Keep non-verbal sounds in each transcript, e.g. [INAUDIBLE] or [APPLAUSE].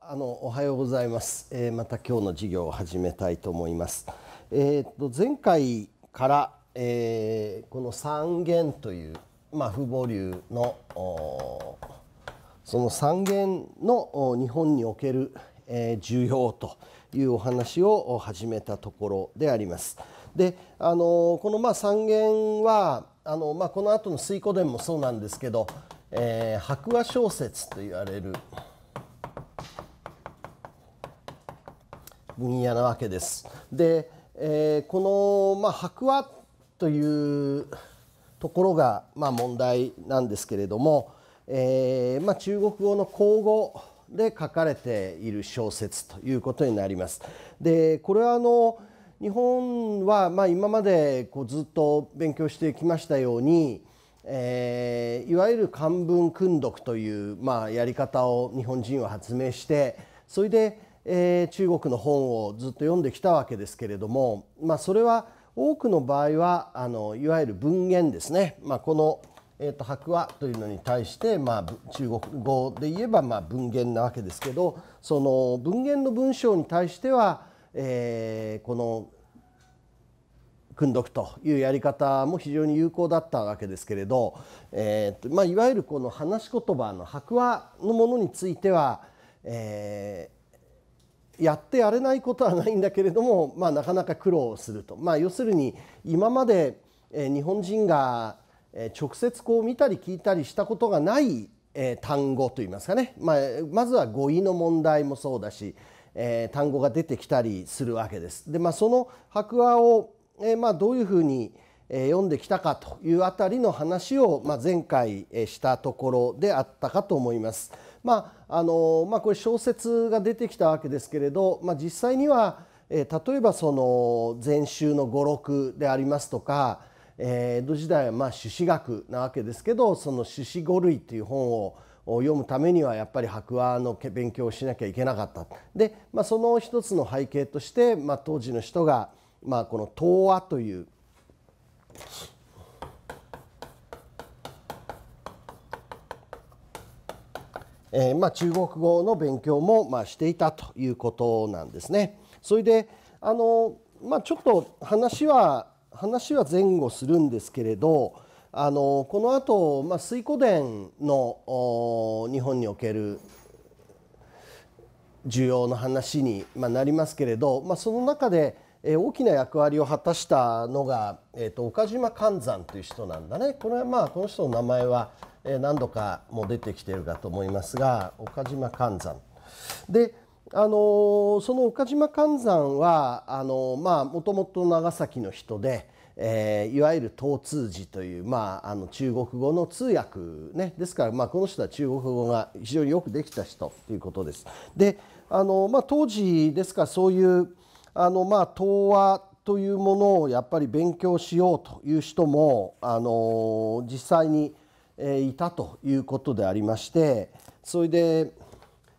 あのおはようございます、えー、また今日の授業を始めたいと思います。えーと、と前回からえー、この三元という、まあ、父母流のその三元の日本における、えー、需要というお話を始めたところであります。であのこのまあ三元はあの、まあ、この後の「水古伝」もそうなんですけど、えー、白亜小説と言われる分野なわけです。で、えー、この、まあ、白話というところが、まあ、問題なんですけれども、えーまあ、中国語の口語で書かれている小説ということになります。でこれはあの日本は、まあ、今までこうずっと勉強してきましたように、えー、いわゆる漢文訓読という、まあ、やり方を日本人は発明してそれで、えー、中国の本をずっと読んできたわけですけれども、まあ、それは多くの場合はあのいわゆる文言ですね、まあ、この、えーと、白話というのに対して、まあ、中国語で言えば、まあ、文言なわけですけどその文言の文章に対しては、えー、この訓読というやり方も非常に有効だったわけですけれど、えーまあ、いわゆるこの話し言葉の白話のものについては、えやってやれないことはないんだけれども、まあ、なかなか苦労すると、まあ、要するに今まで日本人が直接こう見たり聞いたりしたことがない単語といいますかね、まあ、まずは語彙の問題もそうだし、えー、単語が出てきたりするわけです。でまあ、その白話を、えー、まあ、どういうふうに読んできたかというあたりの話を、まあ、前回したところであったかと思います。まああのまあ、これ小説が出てきたわけですけれど、まあ、実際には、えー、例えばその禅宗の五六でありますとか、えー、江戸時代はまあ朱子学なわけですけどその朱子五類という本を読むためにはやっぱり白話の勉強をしなきゃいけなかった。で、まあ、その一つの背景として、まあ、当時の人が、まあ、この「東亜」というえー、まあ、中国語の勉強も、まあ、していたということなんですね。それであの、まあ、ちょっと話は話は前後するんですけれどあのこの後、まあ水湖伝の日本における需要の話に、まあ、なりますけれど、まあ、その中で、えー、大きな役割を果たしたのが、えーと、岡島寛山という人なんだねこれはまあこの人の名前はえ何度かもう出てきているかと思いますが岡島寒山であのその岡島寒山はあのまあもともと長崎の人で、えー、いわゆる東通寺という、まあ、あの中国語の通訳ねですから、まあ、この人は中国語が非常によくできた人ということです。であのまあ、当時ですからそういうあの、まあ、東和というものをやっぱり勉強しようという人もあの実際にいたということでありましてそれで、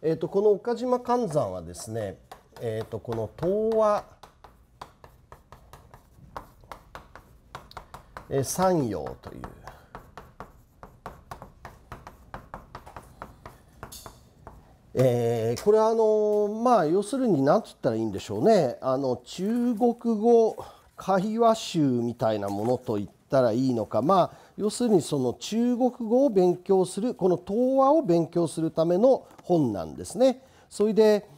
えーと、この岡島寛山はですね、えーと、この東和山陽というえー、これはあのまあ要するに何つったらいいんでしょうねあの中国語会話集みたいなものと言ったらいいのかまあ要するにその中国語を勉強するこの東亜を勉強するための本なんですね。それで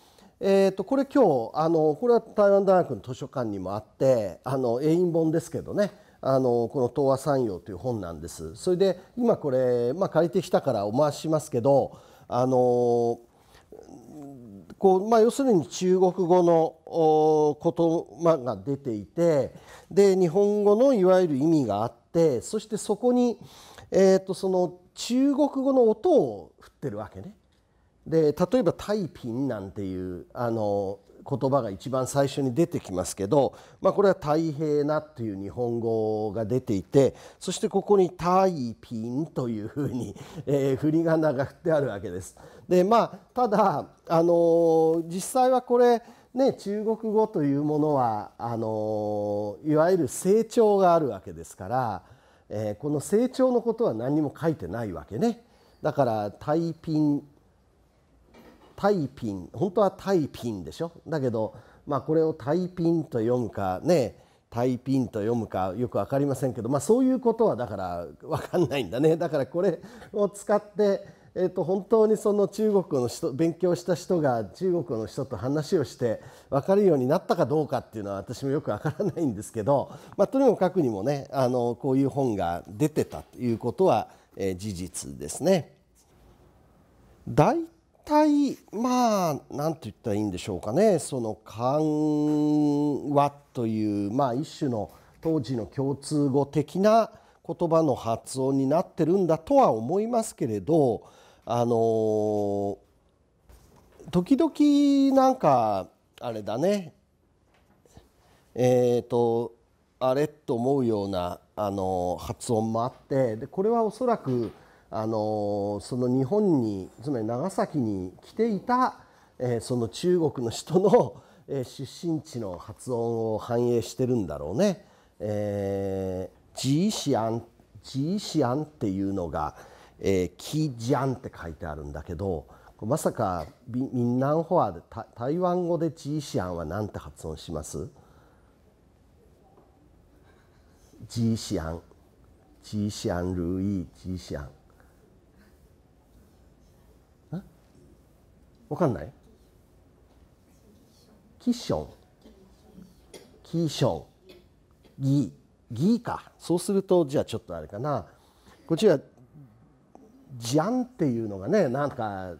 えー、とこれ今日あのこれは台湾大学の図書館にもあってあの英印本ですけどねあのこの「東亜産業」という本なんですそれで今これ、まあ、借りてきたからお回ししますけどあのこう、まあ、要するに中国語の言葉が出ていてで日本語のいわゆる意味があって。ってそしてそこに、えーと、その中国語の音を振ってるわけね。で例えば「タイピン」なんていうあの言葉が一番最初に出てきますけど、まあ、これは「太平な」っていう日本語が出ていてそしてここに「タイピン」というふうに、えー、振り仮名が振ってあるわけです。でまあただあのー、実際はこれね、中国語というものはあのいわゆる成長があるわけですから、えー、この成長のことは何も書いてないわけね。だからタイピンタイピン本当はタイピンでしょだけど、まあ、これをタイピンと読むかねタイピンと読むかよく分かりませんけど、まあ、そういうことはだから分かんないんだねだからこれを使ってえー、と本当にその中国の人勉強した人が中国の人と話をして分かるようになったかどうかっていうのは私もよく分からないんですけど、[LAUGHS] まあ、とにもかくにもねあのこういう本が出てたということは、えー、事実ですね。大体まあ何て言ったらいいんでしょうかねその緩和という、まあ、一種の当時の共通語的な言葉の発音になってるんだとは思いますけれどあの時々なんかあれだねえっ、ー、とあれと思うようなあの発音もあってでこれはおそらくあのその日本につまり長崎に来ていた、えー、その中国の人の、えー、出身地の発音を反映してるんだろうね。えージーシアンジーシアンっていうのが、えー、キジャンって書いてあるんだけどまさか民南ホアで台湾語でジーシアンは何て発音しますジーシアンジーシアンルイジーシアンわかんないキッションキションギギかそうするとじゃあちょっとあれかなこっちはジャンっていうのがねなんか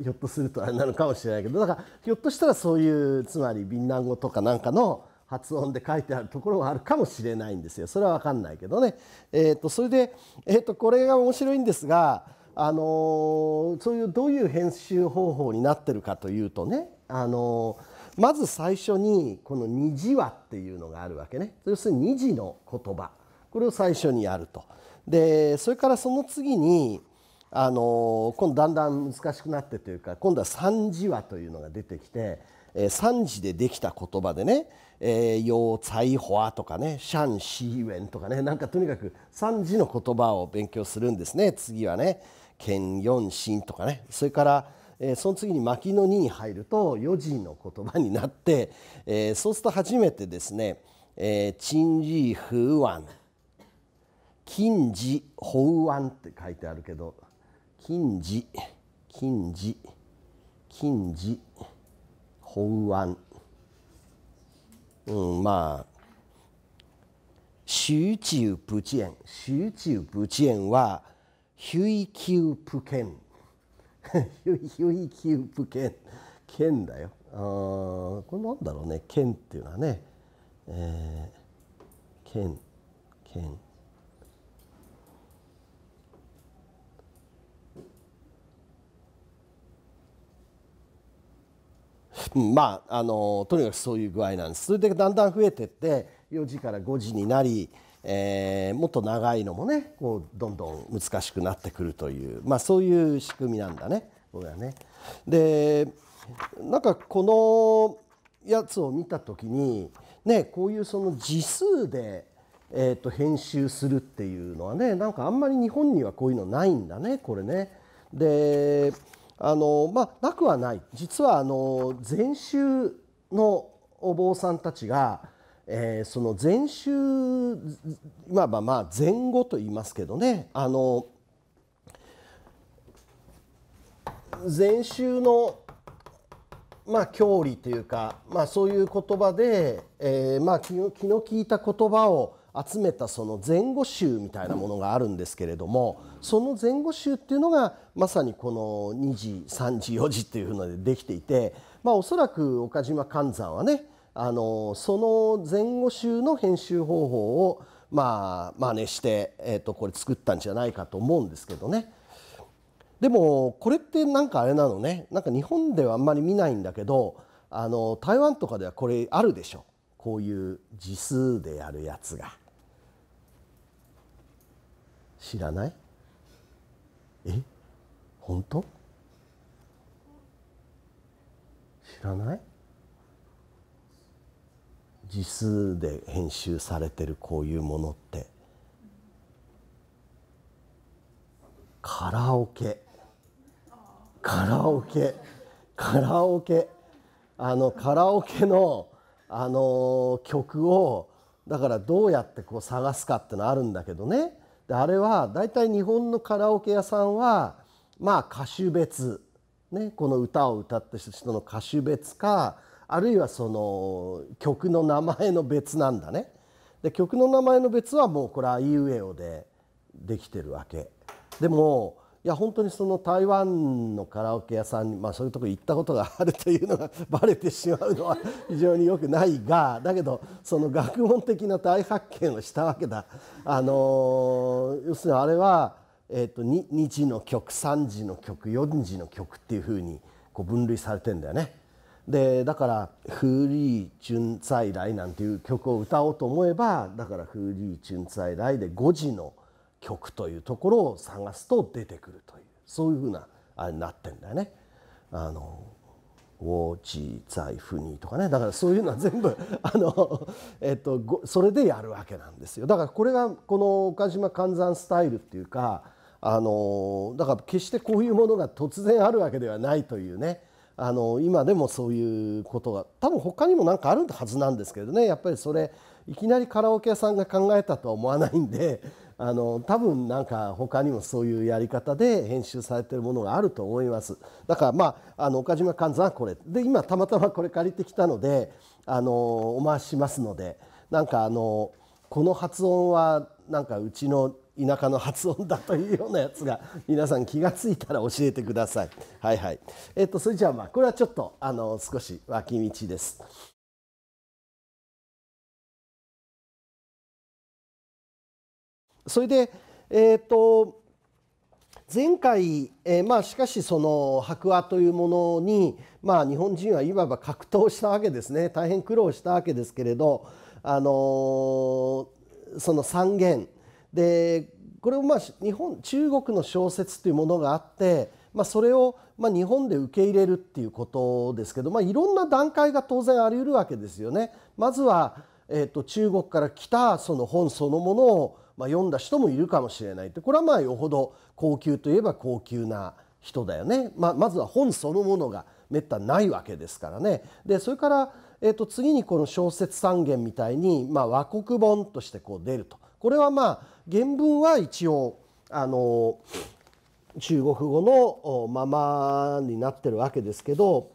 ひょっとするとあれなのかもしれないけどだからひょっとしたらそういうつまりビンラン語とかなんかの発音で書いてあるところはあるかもしれないんですよそれは分かんないけどね。えーと、それで、えーと、とこれが面白いんですが、あのー、そういうどういう編集方法になってるかというとね、あのーまず最初にこの二字話っていうのがあるわけね要するに二字の言葉これを最初にやるとでそれからその次にあの今度だんだん難しくなってというか今度は三字話というのが出てきて、三字でできた言葉でね「要ー、陽才ホア」とかね「シャンシーウェン」とかねなんかとにかく三字の言葉を勉強するんですね次はね「剣四神」とかねそれから「えその次に巻きの2に入ると四字の言葉になって、えそうすると初めてですね「え、ンジ不安」「金時法安」って書いてあるけど「金時金時金時法安」うんまあ集中不遅延」「集中不遅延」は「ヒュイキュ不見」ひ [LAUGHS] ゅいきゅうぷけん剣だよあこれなんだろうね剣っていうのはね、えー、剣剣 [LAUGHS] まあ、あのとにかくそういう具合なんですそれでだんだん増えてって4時から5時になり、えー、もっと長いのもねこうどんどん難しくなってくるという、まあ、そういう仕組みなんだねこれはね。でなんかこのやつを見た時に、ね、こういうその字数で、えー、と編集するっていうのはねなんかあんまり日本にはこういうのないんだねこれね。であのまあなくはない実はあの禅宗のお坊さんたちがえー、その前週いわばまあ前後と言いますけどねあの前週のまあ教理というか、まあ、そういう言葉で、えー、まあ気の気の利いた言葉を集めたその前後集みたいなものがあるんですけれどもその前後集っていうのがまさにこの2時3時4時っていうのでできていて、まあ、おそらく岡島寛山はねあのその前後週の編集方法をまあ真似して、えー、とこれ作ったんじゃないかと思うんですけどねでもこれって何かあれなのねなんか日本ではあんまり見ないんだけどあの台湾とかではこれあるでしょこういう字数でやるやつが知らないえ本当知らない字数で編集されてるこういうものってカラオケカラオケカラオケあのカラオケの、あの曲をだからどうやってこう探すかってのあるんだけどねであれは大体日本のカラオケ屋さんはまあ歌手別、ね、この歌を歌った人の歌手別かあるいはその曲の名前の別なんだね。で曲の名前の別はもうこれは「いうえお」でできてるわけ。でもいや本当にその台湾のカラオケ屋さんに、まあ、そういうとこ行ったことがあるというのが [LAUGHS] バレてしまうのは非常によくないがだけどその学問的な大発見をしたわけだ。あの要するにあれは、えーと、2, 2時の曲3時の曲4時の曲っていうふうにこう分類されてんだよね。でだから「フーリー・来」なんていう曲を歌おうと思えばだから「フーリー・来」で5時の曲というところを探すと出てくるというそういうふうなあれになってんだよね。あのウォーチ財布にとかねだからそういうのは全部 [LAUGHS] あの、えっと、それでやるわけなんですよだからこれがこの岡島観山スタイルっていうかあのだから決してこういうものが突然あるわけではないというねあの今でもそういうことが多分他にも何かあるはずなんですけどねやっぱりそれいきなりカラオケ屋さんが考えたとは思わないんで [LAUGHS] あの多分なんか他にもそういうやり方で編集されてるものがあると思いますだからまああの岡島勘三はこれで今たまたまこれ借りてきたのであのお回ししますのでなんかあのこの発音はなんかうちの田舎の発音だというようなやつが皆さん気が付いたら教えてください。はいはい。えっ、とそれじゃあまあこれはちょっとあの少し脇道です。それでえっ、と前回、えまあしかしその白亜というものにまあ日本人はいわば格闘したわけですね。大変苦労したわけですけれど、あのその三元でこれをまあ日本中国の小説というものがあって、まあ、それをまあ日本で受け入れるっていうことですけど、まあ、いろんな段階が当然あり得るわけですよね。まずは、えー、と中国から来たその本そのものをまあ読んだ人もいるかもしれないってこれはまあよほど高級といえば高級な人だよね、まあ、まずは本そのものがめったないわけですからね。でそれから、えー、と次にこの小説三元みたいに、まあ、和国本としてこう出ると。これはまあ原文は一応あの中国語のままになってるわけですけど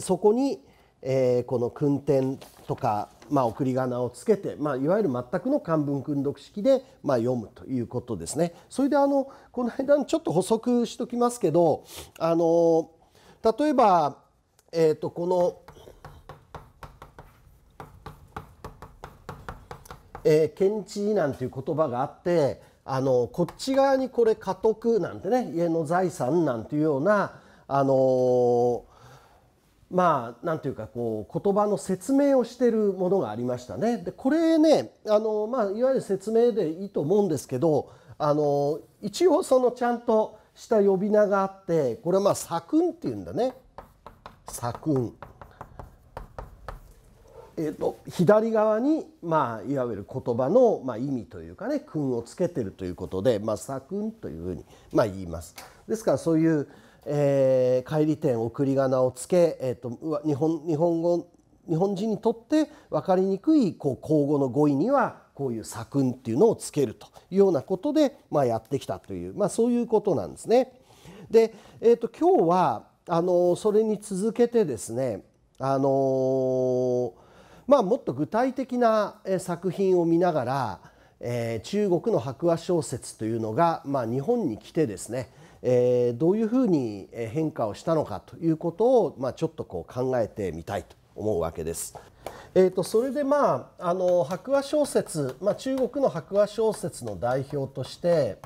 そこに、えー、この訓典とか、まあ、送り仮名をつけて、まあ、いわゆる全くの漢文訓読式で、まあ、読むということですね。それであのこの間ちょっと補足しときますけどあの例えば、えーとこのえー、検地なんていう言葉があってあのこっち側にこれ家督なんてね家の財産なんていうようなあのー、まあ何ていうかこう言葉の説明をしてるものがありましたね。でこれねあのー、まあいわゆる説明でいいと思うんですけどあの一応そのちゃんとした呼び名があってこれはまあ「作君」っていうんだね。作ん。えーと、左側に、まあ、いわゆる言葉の、まあ、意味というかね訓をつけてるということで「まあ、左訓」というふうに、まあ、言います。ですからそういう、えー、返り点送り仮名をつけ、えーと、日本日本語日本人にとって分かりにくいこう口語の語彙にはこういう左訓っていうのをつけるというようなことで、まあ、やってきたという、まあ、そういうことなんですね。で、えーと、と今日はあのそれに続けてですねあのーまあ、もっと具体的な作品を見ながら、えー、中国の白亜小説というのが、まあ、日本に来てですね、えー、どういうふうに変化をしたのかということを、まあ、ちょっとこう考えてみたいと思うわけです。えーと、それでまああの白亜小説、まあ、中国の白亜小説の代表として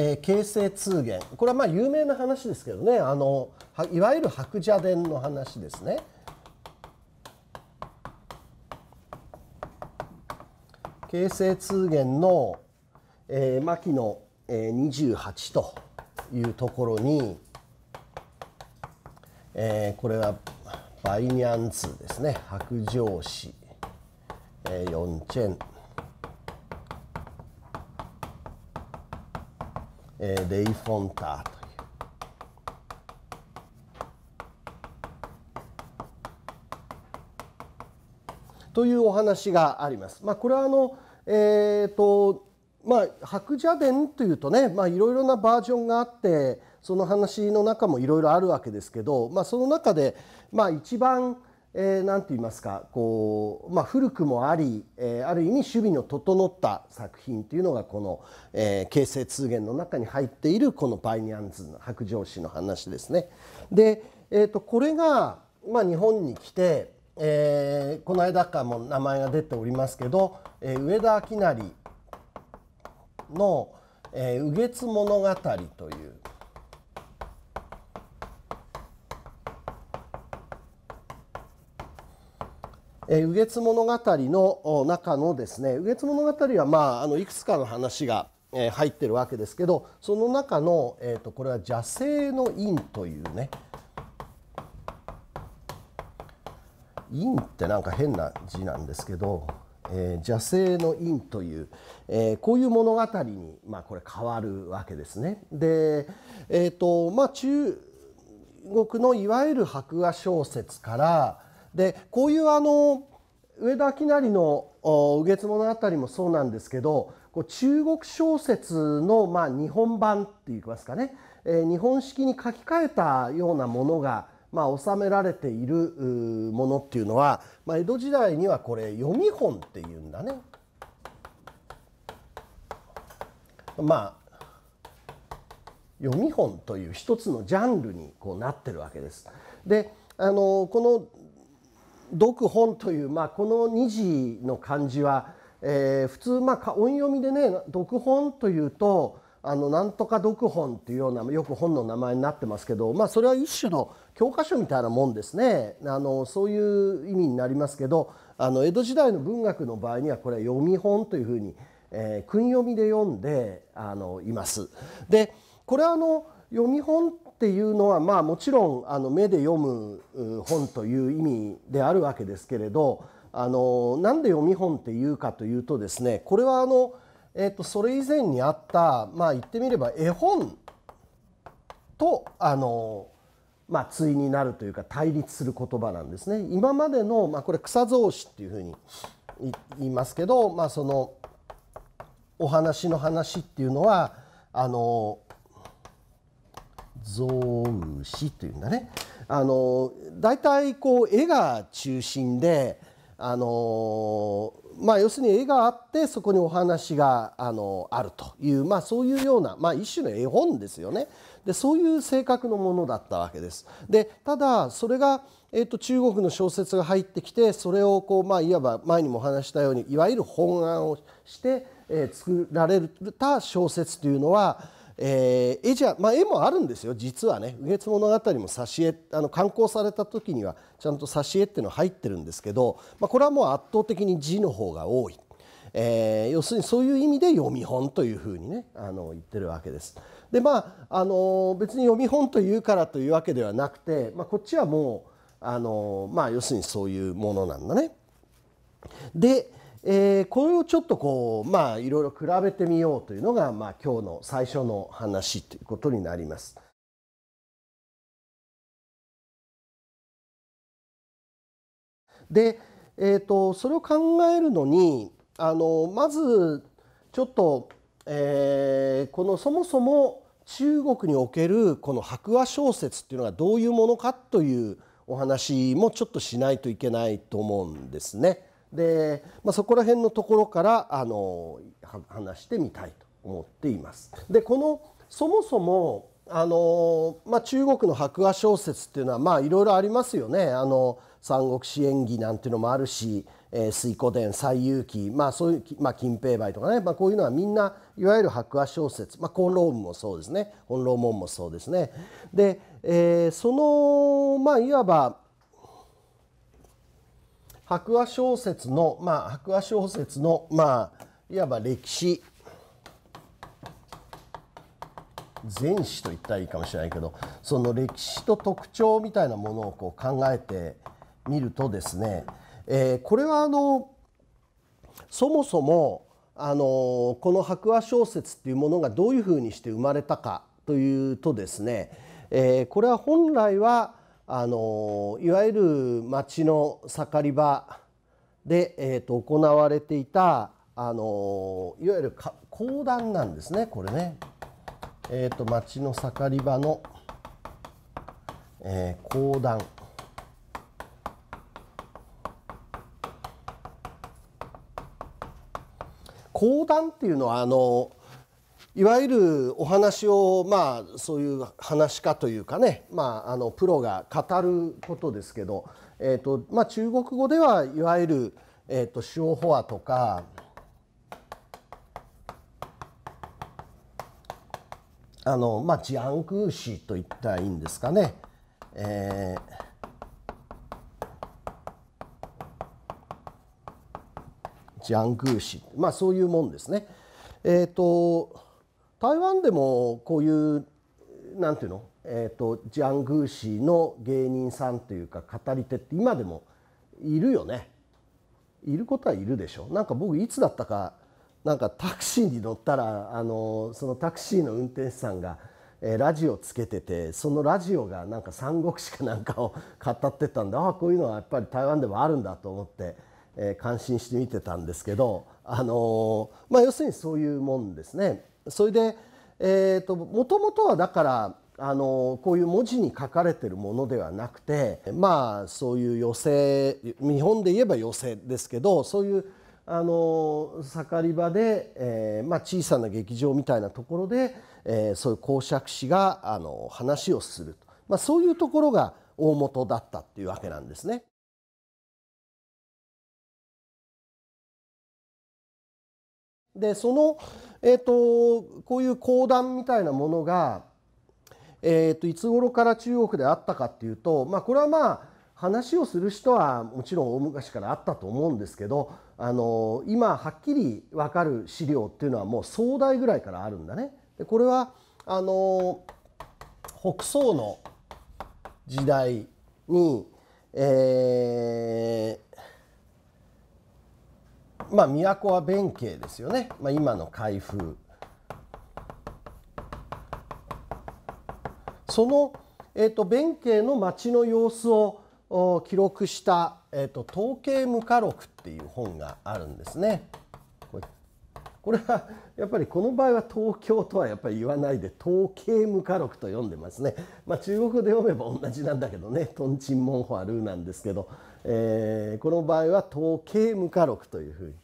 えー、形成通言これはまあ有名な話ですけどねあのいわゆる白蛇伝の話ですね。形成通言の、えー、牧野、えー、28というところに、えー、これはバイニャンツですね白状子、えー、ヨチェンえー、レイ・フォンターという。というお話があります。まあ、これはあの、えーとまあ、白蛇伝というとねいろいろなバージョンがあってその話の中もいろいろあるわけですけど、まあ、その中で、まあ、一番えー、て言いますかこう、まあ、古くもあり、えー、ある意味守備の整った作品というのがこの、えー、形成通言の中に入っているこの「バイニャンズ」の白状詩の話ですね。で、えーと、これが、まあ、日本に来て、えー、この間かも名前が出ておりますけど、えー、上田明成の「えー、右月物語」というえ右月物語の中のですね右月物語は、まあ、あのいくつかの話が、え入ってるわけですけどその中の、えーと、とこれは「邪性の陰」というね陰ってなんか変な字なんですけど、えー、邪性の陰という、えー、こういう物語に、まあ、これ変わるわけですね。で、えーとまあ、中国のいわゆる白亜小説から、でこういうあの上田明成の「右月物語」もそうなんですけどこう中国小説のまあ日本版っていいますかね、え日本式に書き換えたようなものがまあ、収められているものっていうのは、まあ、江戸時代にはこれ読み本っていうんだね。まあ読み本という一つのジャンルにこうなってるわけです。であのこ読本という、まあ、この2字の漢字は、えー、普通、まあ、音読みでね読本というとあのなんとか読本っていうようなよく本の名前になってますけど、まあ、それは一種の教科書みたいなもんですねあのそういう意味になりますけどあの江戸時代の文学の場合にはこれは読み本というふうに、えー、訓読みで読んであのいます。でこれはあの読み本っていうのはまあもちろんあの目で読む本という意味であるわけですけれどあのなんで読み本っていうかというとですねこれはあの、えー、とそれ以前にあったまあ言ってみれば絵本とあのまあ対になるというか対立する言葉なんですね。今までのまあこれ草草子っていうふうに言いますけどまあそのお話の話っていうのはあの象牛というんだねあのだいたいこう絵が中心であのまあ要するに絵があってそこにお話があのあるという、まあ、そういうような、まあ、一種の絵本ですよねでそういう性格のものだったわけです。でただそれがえー、と中国の小説が入ってきてそれをこう、まあ、いわば前にもお話したようにいわゆる本案をして、え作られた小説というのはえー、絵じゃ、まあ、絵もあるんですよ実はね「右月物語」も挿絵あの刊行された時にはちゃんと挿絵っていうのは入ってるんですけど、まあ、これはもう圧倒的に字の方が多い、えー、要するにそういう意味で読み本というふうにねあの言ってるわけです。でまあ、あの別に読み本というからというわけではなくて、まあ、こっちはもうあの、まあ、要するにそういうものなんだね。で、えー、これをちょっとこうまあいろいろ比べてみようというのが、まあ、今日の最初の話ということになります。で、えーと、それを考えるのにあのまずちょっと、えー、このそもそも中国におけるこの白話小説っていうのがどういうものかというお話もちょっとしないといけないと思うんですね。で、まあ、そこら辺のところからあの話してみたいと思っています。でこのそもそもあの、まあ、中国の白亜小説っていうのはいろいろありますよね。あの三国志演義なんていうのもあるし「え水湖伝」「西遊記」まあそういう、まあ、金平梅とかね、まあ、こういうのはみんないわゆる白亜小説、まあ、金楼もそうですね本楼門もそうですね。で、えー、そのまあいわば白亜小説のまあ白亜小説のまあいわば歴史前史と言ったらいいかもしれないけどその歴史と特徴みたいなものをこう考えてみるとですね、えー、これはあのそもそもあのこの白亜小説っていうものがどういうふうにして生まれたかというとですね、えー、これは本来はあのいわゆる町の盛り場で、えー、と行われていたあのいわゆる講談なんですねこれね。えーと、町の盛り場の、えー、講談。講談っていうのはあのいわゆるお話をまあそういう話家というかね、まあ、あのプロが語ることですけど、えーとまあ、中国語ではいわゆる、えーと、とシオホアとかあの、まあ、ジアンクーシーといったらいいんですかね。えー、ジャングーシまあそういうもんですね。えっ、ー、と台湾でもこういうなんていうの、えーと、ジャン・グーシーの芸人さんというか語り手って今でもいるよねいることはいるでしょなんか僕いつだったかなんかタクシーに乗ったらあのそのタクシーの運転手さんが、えー、ラジオつけててそのラジオがなんか三国志かなんかを語ってたんでああこういうのはやっぱり台湾でもあるんだと思って、えー、感心して見てたんですけど、あのー、まあ、要するにそういうもんですね。それで、えーと、もともとはだからあのこういう文字に書かれてるものではなくてまあそういう寄せ日本で言えば寄せですけどそういうあの盛り場で、えー、まあ、小さな劇場みたいなところで、えー、そういう講釈師があの話をすると、まあ、そういうところが大元だったっていうわけなんですね。でその、えーと、こういう講談みたいなものが、えーと、いつ頃から中国であったかっていうと、まあ、これはまあ話をする人はもちろん大昔からあったと思うんですけどあの今はっきり分かる資料っていうのはもう壮大ぐらいからあるんだね。でこれはあの北宋の時代に、えーまあ都は弁慶ですよね、まあ、今の開封その、えーと、弁慶の町の様子を記録した、えーと「統計無可録」っていう本があるんですね。これはやっぱりこの場合は東京とはやっぱり言わないで統計無可録と読んでますね。まあ、中国で読めば同じなんだけどね、とんちんもんほあルーなんですけど、えー、この場合は統計無可録というふうに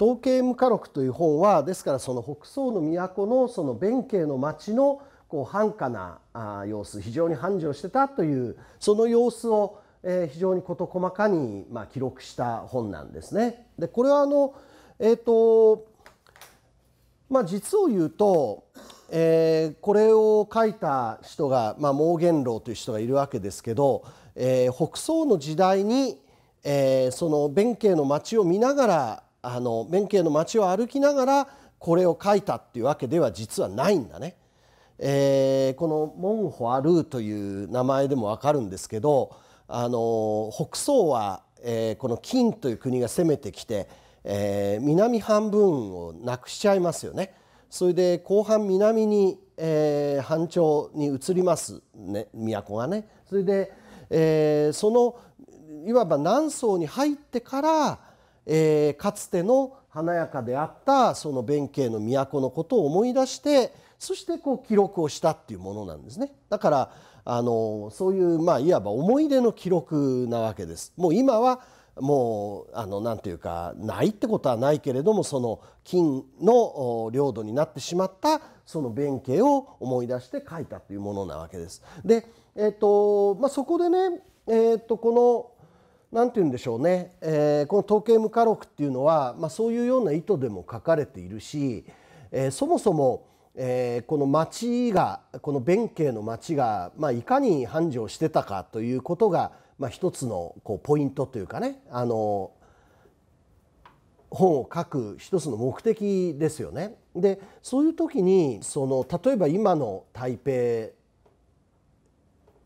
統計無家録という本はですからその北宋の都のその弁慶の町のこう繁華な様子非常に繁盛してたというその様子を非常に事細かにま記録した本なんですね。でこれはあのえっ、ー、とまあ、実を言うと、えー、これを書いた人が、まあ、毛元老という人がいるわけですけど、えー、北宋の時代に、えー、その弁慶の町を見ながらあの弁慶の町を歩きながらこれを書いたっていうわけでは実はないんだね。えー、この「モンホアルー」という名前でもわかるんですけどあの北宋は、えー、この金という国が攻めてきてえー、南半分をなくしちゃいますよね。それで後半南に、えー、半町に移ります、ね、都がね。それで、えー、そのいわば南宋に入ってから、えー、かつての華やかであったその弁慶の都のことを思い出してそしてこう記録をしたっていうものなんですね。だからあのそういうまあいわば思い出の記録なわけです。もう今はもうあのなんていうかないってことはないけれどもその金の領土になってしまったその弁慶を思い出して書いたというものなわけです。で、えーとまあ、そこでね、えー、とこの何て言うんでしょうね、えー、この「統計無家録」っていうのは、まあ、そういうような意図でも書かれているし、えー、そもそもえー、この町がこの弁慶の町が、まあ、いかに繁盛してたかということがまあ、一つのこうポイントというかねあの本を書く一つの目的ですよね。でそういう時にその例えば今の台北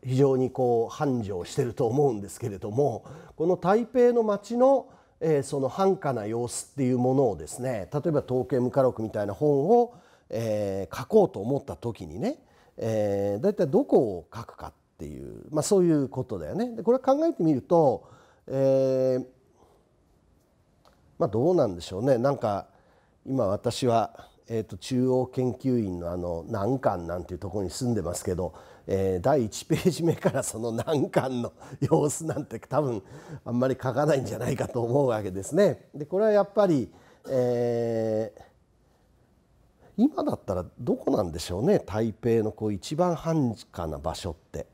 非常にこう繁盛してると思うんですけれどもこの台北の街の、えー、その繁華な様子っていうものをですね例えば「統計無家録」みたいな本を、えー、書こうと思った時にね、えー、だいたいどこを書くかっていう、まあ、そういうことだよね。でこれ考えてみると、えーまあ、どうなんでしょうねなんか今私は、えー、と中央研究院のあの難関なんていうところに住んでますけど、えー、第1ページ目からその難関の [LAUGHS] 様子なんて多分あんまり書かないんじゃないかと思うわけですね。でこれはやっぱり、えー、今だったらどこなんでしょうね台北のこう一番繁華な場所って。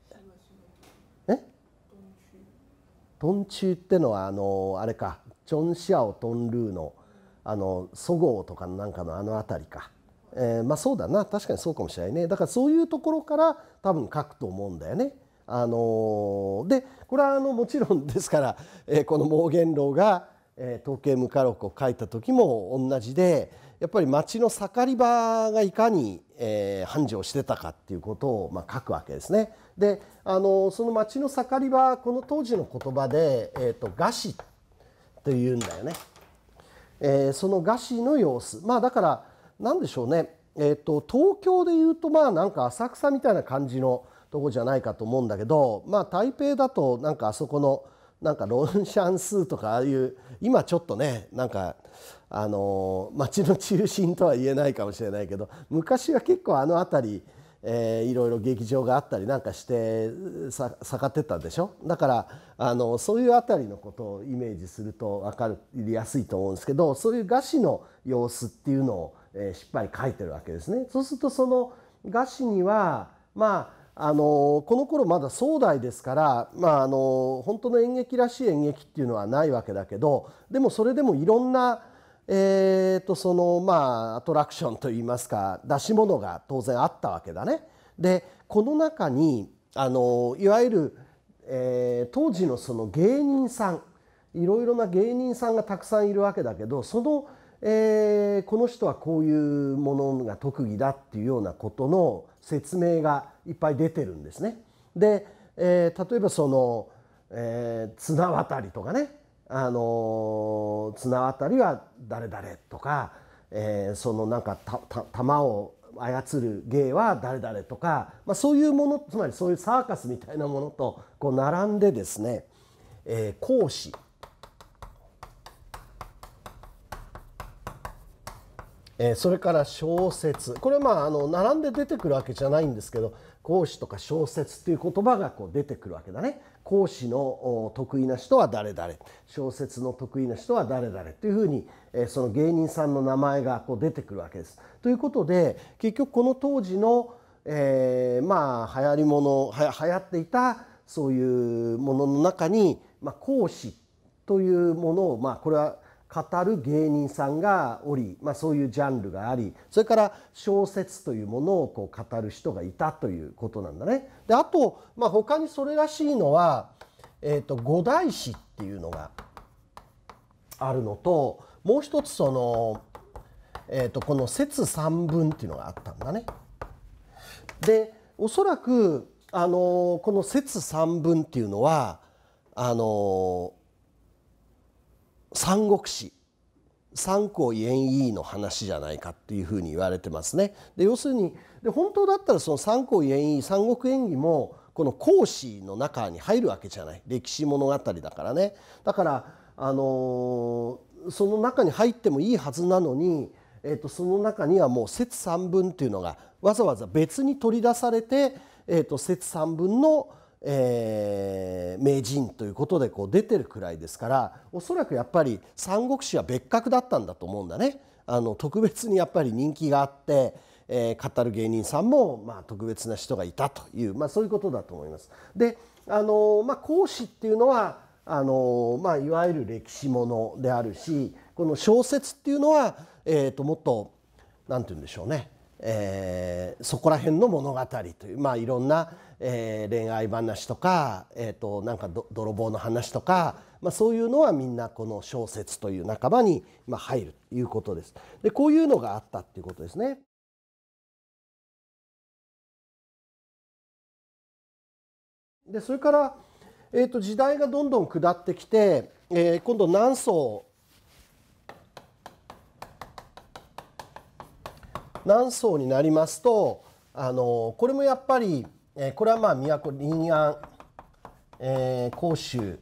トンチューってのはあのあれかチョンシアオトンルーのあのそごうとかなんかのあの辺りか、えー、まあそうだな確かにそうかもしれないねだからそういうところから多分書くと思うんだよね。あのー、でこれはあのもちろんですから、えー、この盲言楼がえ統計無化録を書いた時も同じでやっぱり町の盛り場がいかに、え繁盛してたかっていうことを、まあ、書くわけですね。であのその町の盛り場この当時の言葉で「えーと、餓死」というんだよね。えー、その餓死の様子まあだから何でしょうね、えーと、と東京でいうとまあなんか浅草みたいな感じのとこじゃないかと思うんだけどまあ台北だとなんかあそこのなんかロンシャンスとかああいう今ちょっとねなんかあの街の中心とは言えないかもしれないけど昔は結構あの辺りえー、いろいろ劇場があったりなんかして下がってたでしょだからあのそういうあたりのことをイメージすると分かりやすいと思うんですけどそういう餓死の様子っていうのを、えー、しっかり書いてるわけですね。そうするとその餓死にはまああのこの頃まだ壮大ですから、まあ、あの本当の演劇らしい演劇っていうのはないわけだけどでもそれでもいろんな、えーと、そのまあアトラクションといいますか出し物が当然あったわけだね。でこの中にあのいわゆる、えー、当時のその芸人さんいろいろな芸人さんがたくさんいるわけだけどその、えー、この人はこういうものが特技だっていうようなことの説明がいっぱい出てるんですね。で、えー、例えばその、えー、綱渡りとかね、あのー、綱渡りは誰々とか、えー、そのなんかたた玉を操る芸は誰々とか、まあ、そういうものつまりそういうサーカスみたいなものとこう並んでですね、えー、講師えー、それから小説これはまああの並んで出てくるわけじゃないんですけど講師とか小説っていう言葉がこう出てくるわけだね講師の得意な人は誰々小説の得意な人は誰々というふうに、えー、その芸人さんの名前がこう出てくるわけです。ということで結局この当時の、えー、まあ流行りもの流行っていたそういうものの中に、まあ、講師というものを、まあ、これは語る芸人さんがおり、まあ、そういうジャンルがありそれから小説というものをこう語る人がいたということなんだね。であと、まあ、他にそれらしいのは、えーと、五代詩っていうのがあるのともう一つその、えーと、この「説三文」っていうのがあったんだね。でおそらくあのこの「説三文」っていうのはあの三国志三項演義の話じゃないかっていうふうに言われてますね。で要するにで本当だったらその三項演義三国演義もこの孔子の中に入るわけじゃない歴史物語だからね。だからあのー、その中に入ってもいいはずなのに、えーと、その中にはもう説三文っていうのがわざわざ別に取り出されて、えーと、と説三文の「えー、名人ということでこう出てるくらいですからおそらくやっぱり三国志は別格だったんだと思うんだね。あの特別にやっぱり人気があって、えー、語る芸人さんも、まあ、特別な人がいたという、まあ、そういうことだと思います。であのまあ、孔子っていうのはあの、まあ、いわゆる歴史ものであるしこの小説っていうのは、えーと、ともっと何て言うんでしょうねえー、そこら辺の物語という、まあ、いろんな、えー、恋愛話とか,、えーと、なんか泥棒の話とか、まあ、そういうのはみんなこの小説という仲間に、まあ、入るということです。でこういうのがあったっていうことですね。でそれから、えーと、と時代がどんどん下ってきて、えー、今度南宋何層になりますとあのこれもやっぱり、えー、これはまあ都臨安、えー、甲州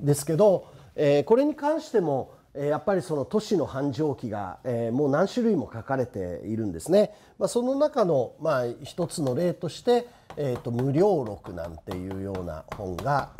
ですけど、えー、これに関してもやっぱりその都市の繁盛期が、えもう何種類も書かれているんですね。まあ、その中の、まあ、一つの例として、えーと無料録なんていうような本が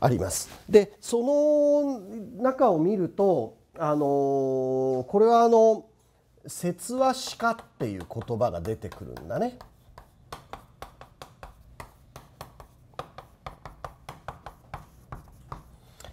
あります。でその中を見るとあのこれはあの「説話しか」っていう言葉が出てくるんだね。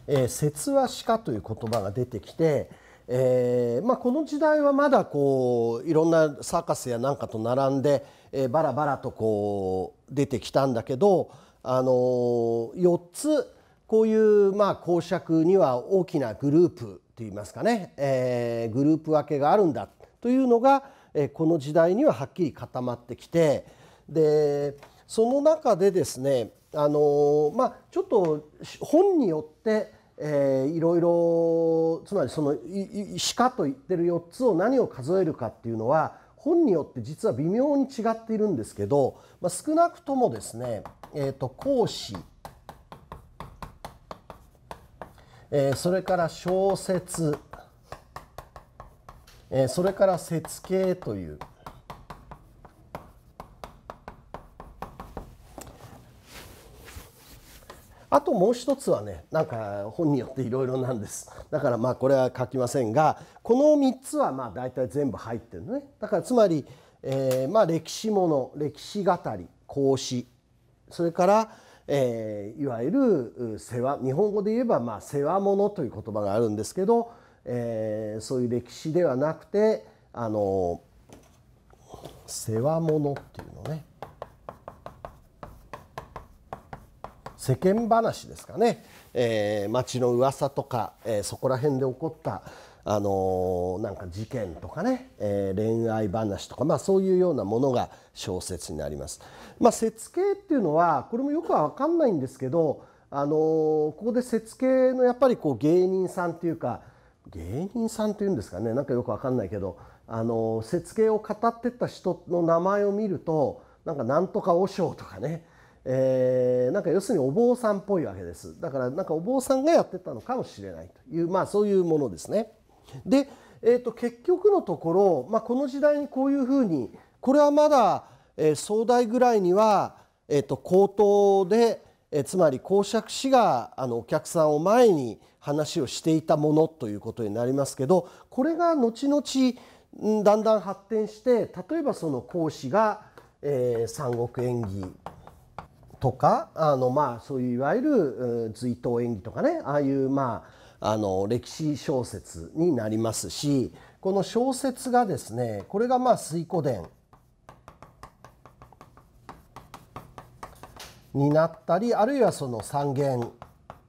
えー、説話しかという言葉が出てきて、えーまあ、この時代はまだこういろんなサーカスやなんかと並んで、えー、バラバラとこう出てきたんだけど、あのー、4つこういうまあ公爵には大きなグループといいますかね、えー、グループ分けがあるんだというのが、えー、この時代にははっきり固まってきてでその中でですねあのー、まあ、ちょっと本によって、えー、いろいろつまりその鹿と言ってる4つを何を数えるかっていうのは本によって実は微妙に違っているんですけど、まあ、少なくともですね、えーと、と講師えー、それから小説、えー、それから説形という。あともう一つはねなんか本によっていろいろなんですだからまあこれは書きませんがこの3つはまあ大体全部入ってるのねだからつまり、えー、まあ歴史もの歴史語り孔子それからえー、いわゆる世話日本語で言えば、まあ、世話物という言葉があるんですけど、えー、そういう歴史ではなくてあの世話物っていうのね世間話ですかね、えー、町の噂とか、えー、そこら辺で起こったあのなんか事件とかね、えー、恋愛話とか、まあ、そういうようなものが小説になります。まあ、説形っていうのはこれもよくは分かんないんですけど、あのここで説形のやっぱりこう芸人さんっていうか芸人さんっていうんですかねなんかよく分かんないけど、あの説形を語ってた人の名前を見るとなんかなんとか和尚とかねえー、なんか要するにお坊さんっぽいわけですだからなんかお坊さんがやってたのかもしれないというまあそういうものですね。で、えー、と結局のところ、まあ、この時代にこういうふうにこれはまだ、えー、代ぐらいには、えー、と口頭で、えー、つまり講釈師があのお客さんを前に話をしていたものということになりますけどこれが後々だんだん発展して例えばその講師が、えー、三国演技とかあのまあそういういわゆる随頭演技とかねああいうまああの歴史小説になりますしこの小説がですねこれがまあ水古伝になったりあるいはその三元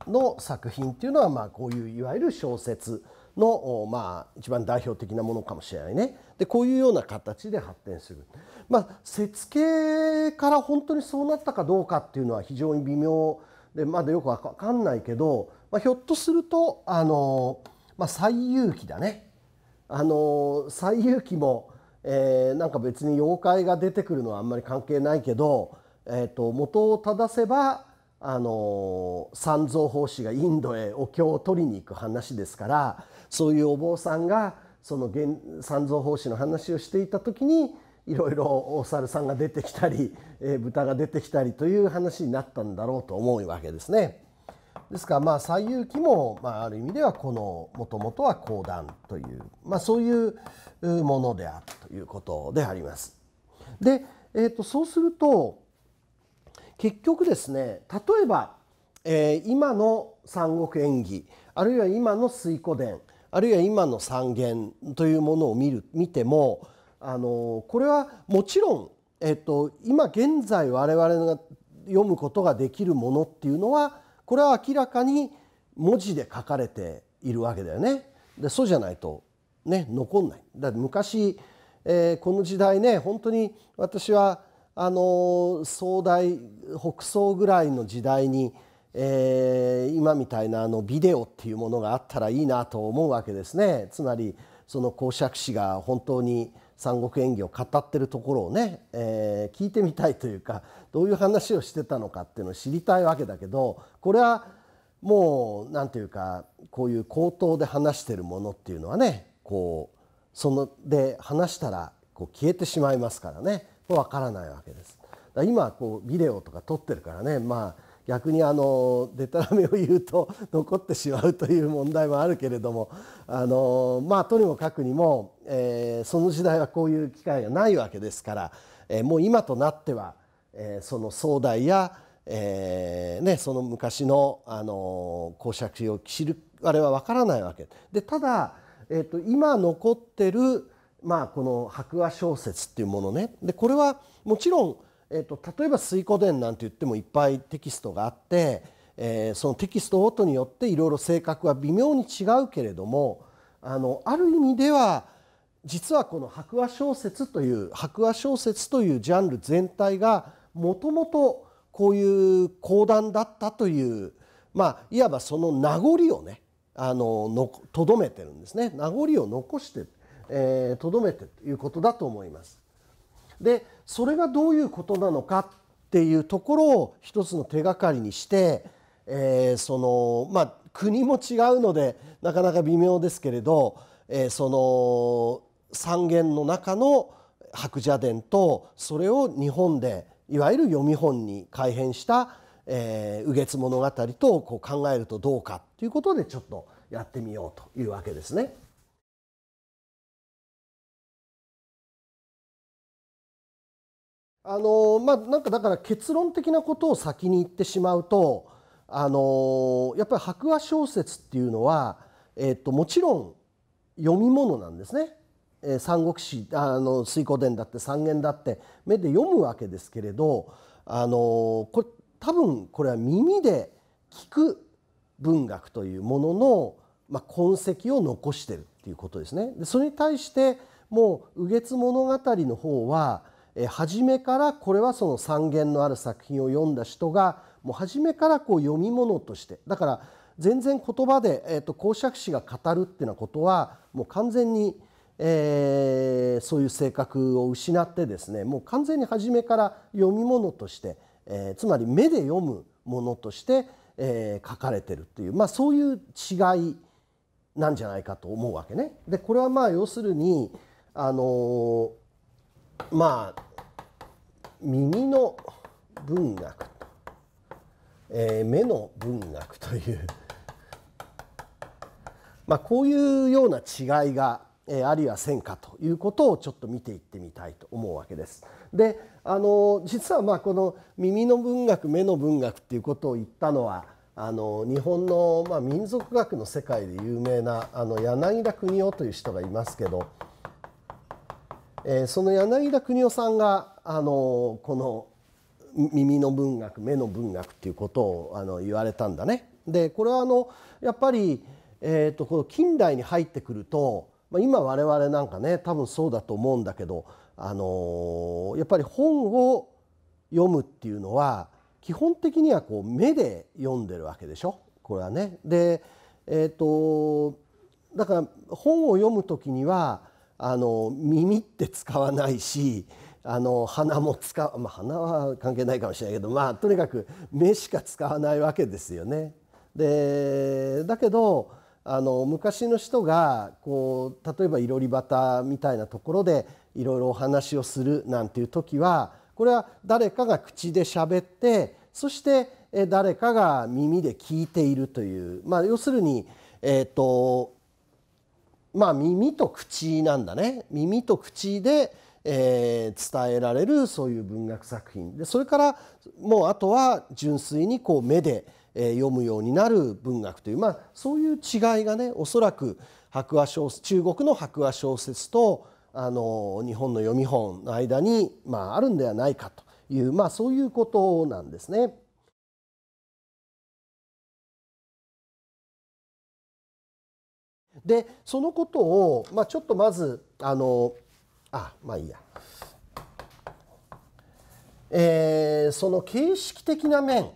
の作品っていうのはまあこういういわゆる小説のまあ一番代表的なものかもしれないね。でこういうような形で発展する。まあ説系から本当にそうなったかどうかっていうのは非常に微妙でまだよくわかんないけどまあ、ひょっとするとあの、まあ、最有機だねあの最有機も、えー、なんか別に妖怪が出てくるのはあんまり関係ないけど、えーと、と元を正せばあの三蔵法師がインドへお経を取りに行く話ですからそういうお坊さんがその三蔵法師の話をしていた時にいろいろお猿さんが出てきたり、えー、豚が出てきたりという話になったんだろうと思うわけですね。ですからまあ西遊記も、まあ、ある意味ではこのもともとは講談という、まあ、そういうものであるということであります。で、えー、とそうすると結局ですね例えば、えー、今の三国演義あるいは今の水古伝あるいは今の三元というものを見る見てもあのこれはもちろん、えっと、今現在我々が読むことができるものっていうのはこれは明らかに文字で書かれているわけだよね。でそうじゃないとね残んない。だって昔、えー、この時代ね本当に私はあの壮大北宋ぐらいの時代に、えー、今みたいなあのビデオっていうものがあったらいいなと思うわけですね。つまりその公爵師が本当に三国演義を語ってるところをね、えー、聞いてみたいというかどういう話をしてたのかっていうのを知りたいわけだけどこれはもう何て言うかこういう口頭で話してるものっていうのはねこうそので話したらこう消えてしまいますからねわからないわけです。だ今こうビデオとか撮ってるからねまあ逆にあのデタラメを言うと [LAUGHS] 残ってしまうという問題もあるけれどもあのまあとにもかくにもえその時代はこういう機会がないわけですからえもう今となってはえー、その壮大や、えーね、その昔の、あのー、公爵を知るあれは分からないわけでただ、えーと、今残ってる、まあ、この白亜小説っていうものねでこれはもちろん、えーと、例えば「水古伝」なんて言ってもいっぱいテキストがあって、えー、そのテキストごとによっていろいろ性格は微妙に違うけれどもあのある意味では実はこの白亜小説という白亜小説というジャンル全体がもともとこういう講談だったというまあいわばその名残をねあののとどめてるんですね名残を残してとど、えー、めてということだと思います。でそれがどういうことなのかっていうところを一つの手がかりにして、えー、そのまあ国も違うのでなかなか微妙ですけれど、えー、その三元の中の白蛇伝とそれを日本でいわゆる読み本に改変した「えー、右月物語」とこう考えるとどうかということでちょっとやってみようというわけですね。あのまあ、なんかだから結論的なことを先に言ってしまうとあのやっぱり白話小説っていうのは、えー、ともちろん読み物なんですね。三国志あの水光伝だって三元だって目で読むわけですけれどあのこれ多分これは耳で聞く文学というものの、まあ、痕跡を残してるっていうことですね。でそれに対してもう「右月物語」の方は初めからこれはその三元のある作品を読んだ人がもう初めからこう読み物としてだから全然言葉で、えー、と講釈師が語るっていうようなことはもう完全にえー、そういう性格を失ってですねもう完全に初めから読み物として、えー、つまり目で読むものとして、えー、書かれてるっていう、まあ、そういう違いなんじゃないかと思うわけね。でこれはまあ要するにあのー、まあ耳の文学、えー、目の文学という、まあ、こういうような違いがえあるいは戦果ということをちょっと見ていってみたいと思うわけです。であの実はまあこの耳の文学目の文学っていうことを言ったのはあの日本のまあ民族学の世界で有名なあの柳田邦夫という人がいますけど、えー、その柳田邦夫さんがあのこの耳の文学目の文学っていうことをあの言われたんだね。でこれはあのやっぱり、えーとこの近代に入ってくるとまあ、今我々なんかね多分そうだと思うんだけど、あのー、やっぱり本を読むっていうのは基本的にはこう目で読んでるわけでしょこれはね。で、えーと、だから本を読む時にはあの耳って使わないしあの鼻も使う、まあ、鼻は関係ないかもしれないけど、まあ、とにかく目しか使わないわけですよね。でだけどあの昔の人がこう例えばいろり端みたいなところでいろいろお話をするなんていう時はこれは誰かが口で喋ってそして誰かが耳で聞いているという、まあ、要するに、えーとまあ、耳と口なんだね耳と口で、えー、伝えられるそういう文学作品でそれからもうあとは純粋にこう目で読むようになる文学という、まあ、そういう違いがねおそらく白話小説中国の白話小説とあの日本の読み本の間に、まあ、あるんではないかという、まあ、そういうことなんですね。でそのことを、まあ、ちょっとまずあのあまあいいや、えー、その形式的な面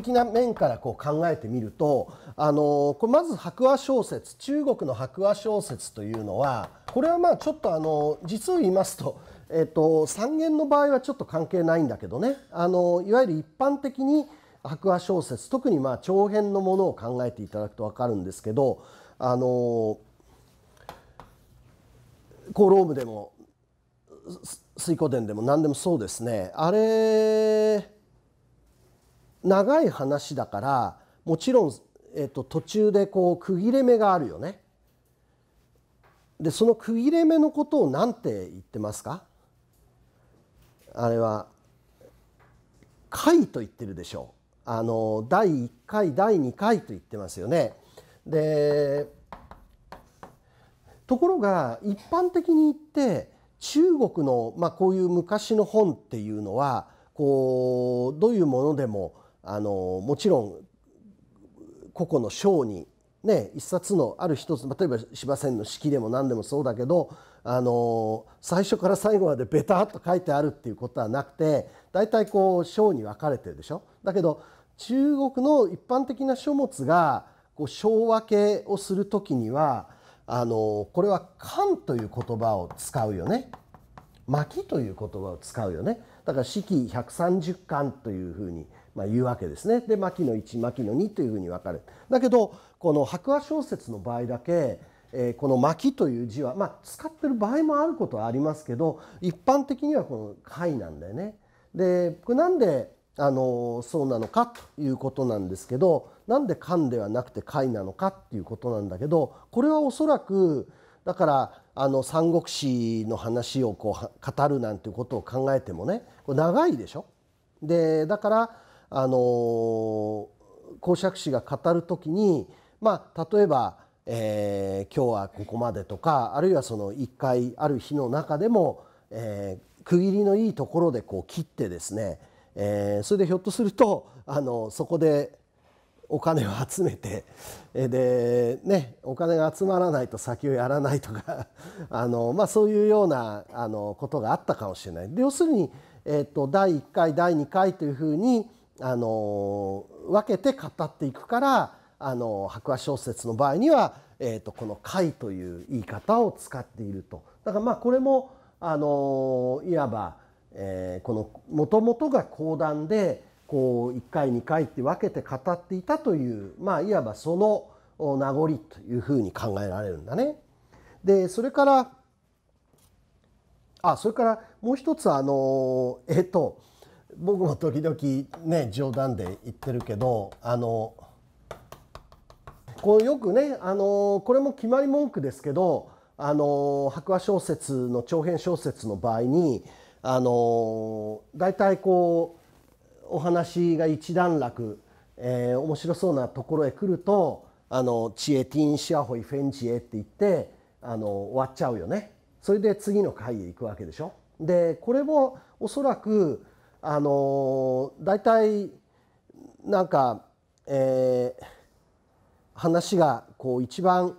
的な面からこう考えてみるとあのこれまず白亜小説中国の白亜小説というのはこれはまあちょっとあの実を言いますと。えっと、三元の場合はちょっと関係ないんだけどねあのいわゆる一般的に白亜小説特にまあ長編のものを考えていただくと分かるんですけどあのコロームでも水溝伝でも何でもそうですねあれ長い話だからもちろん、えーと、途中でこう区切れ目があるよね。でその区切れ目のことを何て言ってますかあれは回と言ってるでしょうあの第1回第2回と言ってますよね。でところが一般的に言って中国の、まあ、こういう昔の本っていうのはこうどういうものでもあのもちろん個々の章にね一冊のある一つ例えば芝線の式でも何でもそうだけどあの最初から最後までベタっと書いてあるっていうことはなくて大体こう章に分かれてるでしょ。だけど中国の一般的な書物がこう章分けをする時にはあのこれは「漢」という言葉を使うよね。巻という言葉を使うよね。だから「四季百三十巻」というふうにまあ、言うわけですね。で牧野1牧野2というふうに分かる。だけどこの白亜小説の場合だけえこの「牧という字は、まあ、使ってる場合もあることはありますけど一般的にはこの「貝」なんだよね。でこれなんであのそうなのかということなんですけどなんで「漢」ではなくて「貝」なのかっていうことなんだけどこれはおそらくだからあの三国志の話をこう語るなんていうことを考えてもねこれ長いでしょ。でだからあの講釈師が語る時に、まあ、例えば、えー、今日はここまでとかあるいはその一回ある日の中でも、えー、区切りのいいところでこう切ってですね、えー、それでひょっとするとあのそこでお金を集めてで、ね、お金が集まらないと先をやらないとか [LAUGHS] あの、まあ、そういうようなあのことがあったかもしれない。で要するに、えーと、第1回第2回というふうに、あの分けて語っていくからあの白亜小説の場合には、えーと、この「解」という言い方を使っていると。だからまあこれもあのいわば、えー、このもともとが講談でこう1回2回って分けて語っていたという、まあ、いわばその名残というふうに考えられるんだね。でそれからあそれからもう一つあのえっ、ー、と僕も時々ね冗談で言ってるけどあのこうよくねあのこれも決まり文句ですけどあの白話小説の長編小説の場合にあの大体こうお話が一段落、えー、面白そうなところへ来ると「あのチエティンシアホイフェンチエ」って言ってあの終わっちゃうよね。それで次の回へ行くわけでしょ。でこれもおそらくあのだいたいなんか、えー、話がこう一番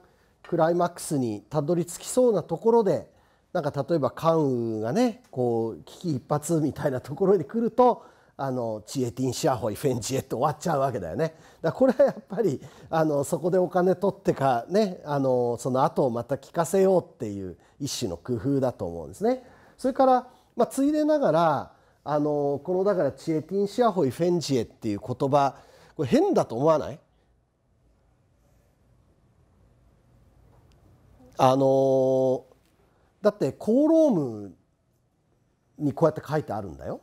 クライマックスにたどり着きそうなところでなんか例えば関羽がねこう危機一髪みたいなところに来るとあのチエティンシアホイフェンジエって終わっちゃうわけだよね。だこれはやっぱりあのそこでお金取ってかねあのその後をまた聞かせようっていう一種の工夫だと思うんですね。それから、まあ、ついでながらあのこのだから「チエティンシアホイフェンジエ」っていう言葉これ変だと思わないあのだって「コーローム」にこうやって書いてあるんだよ。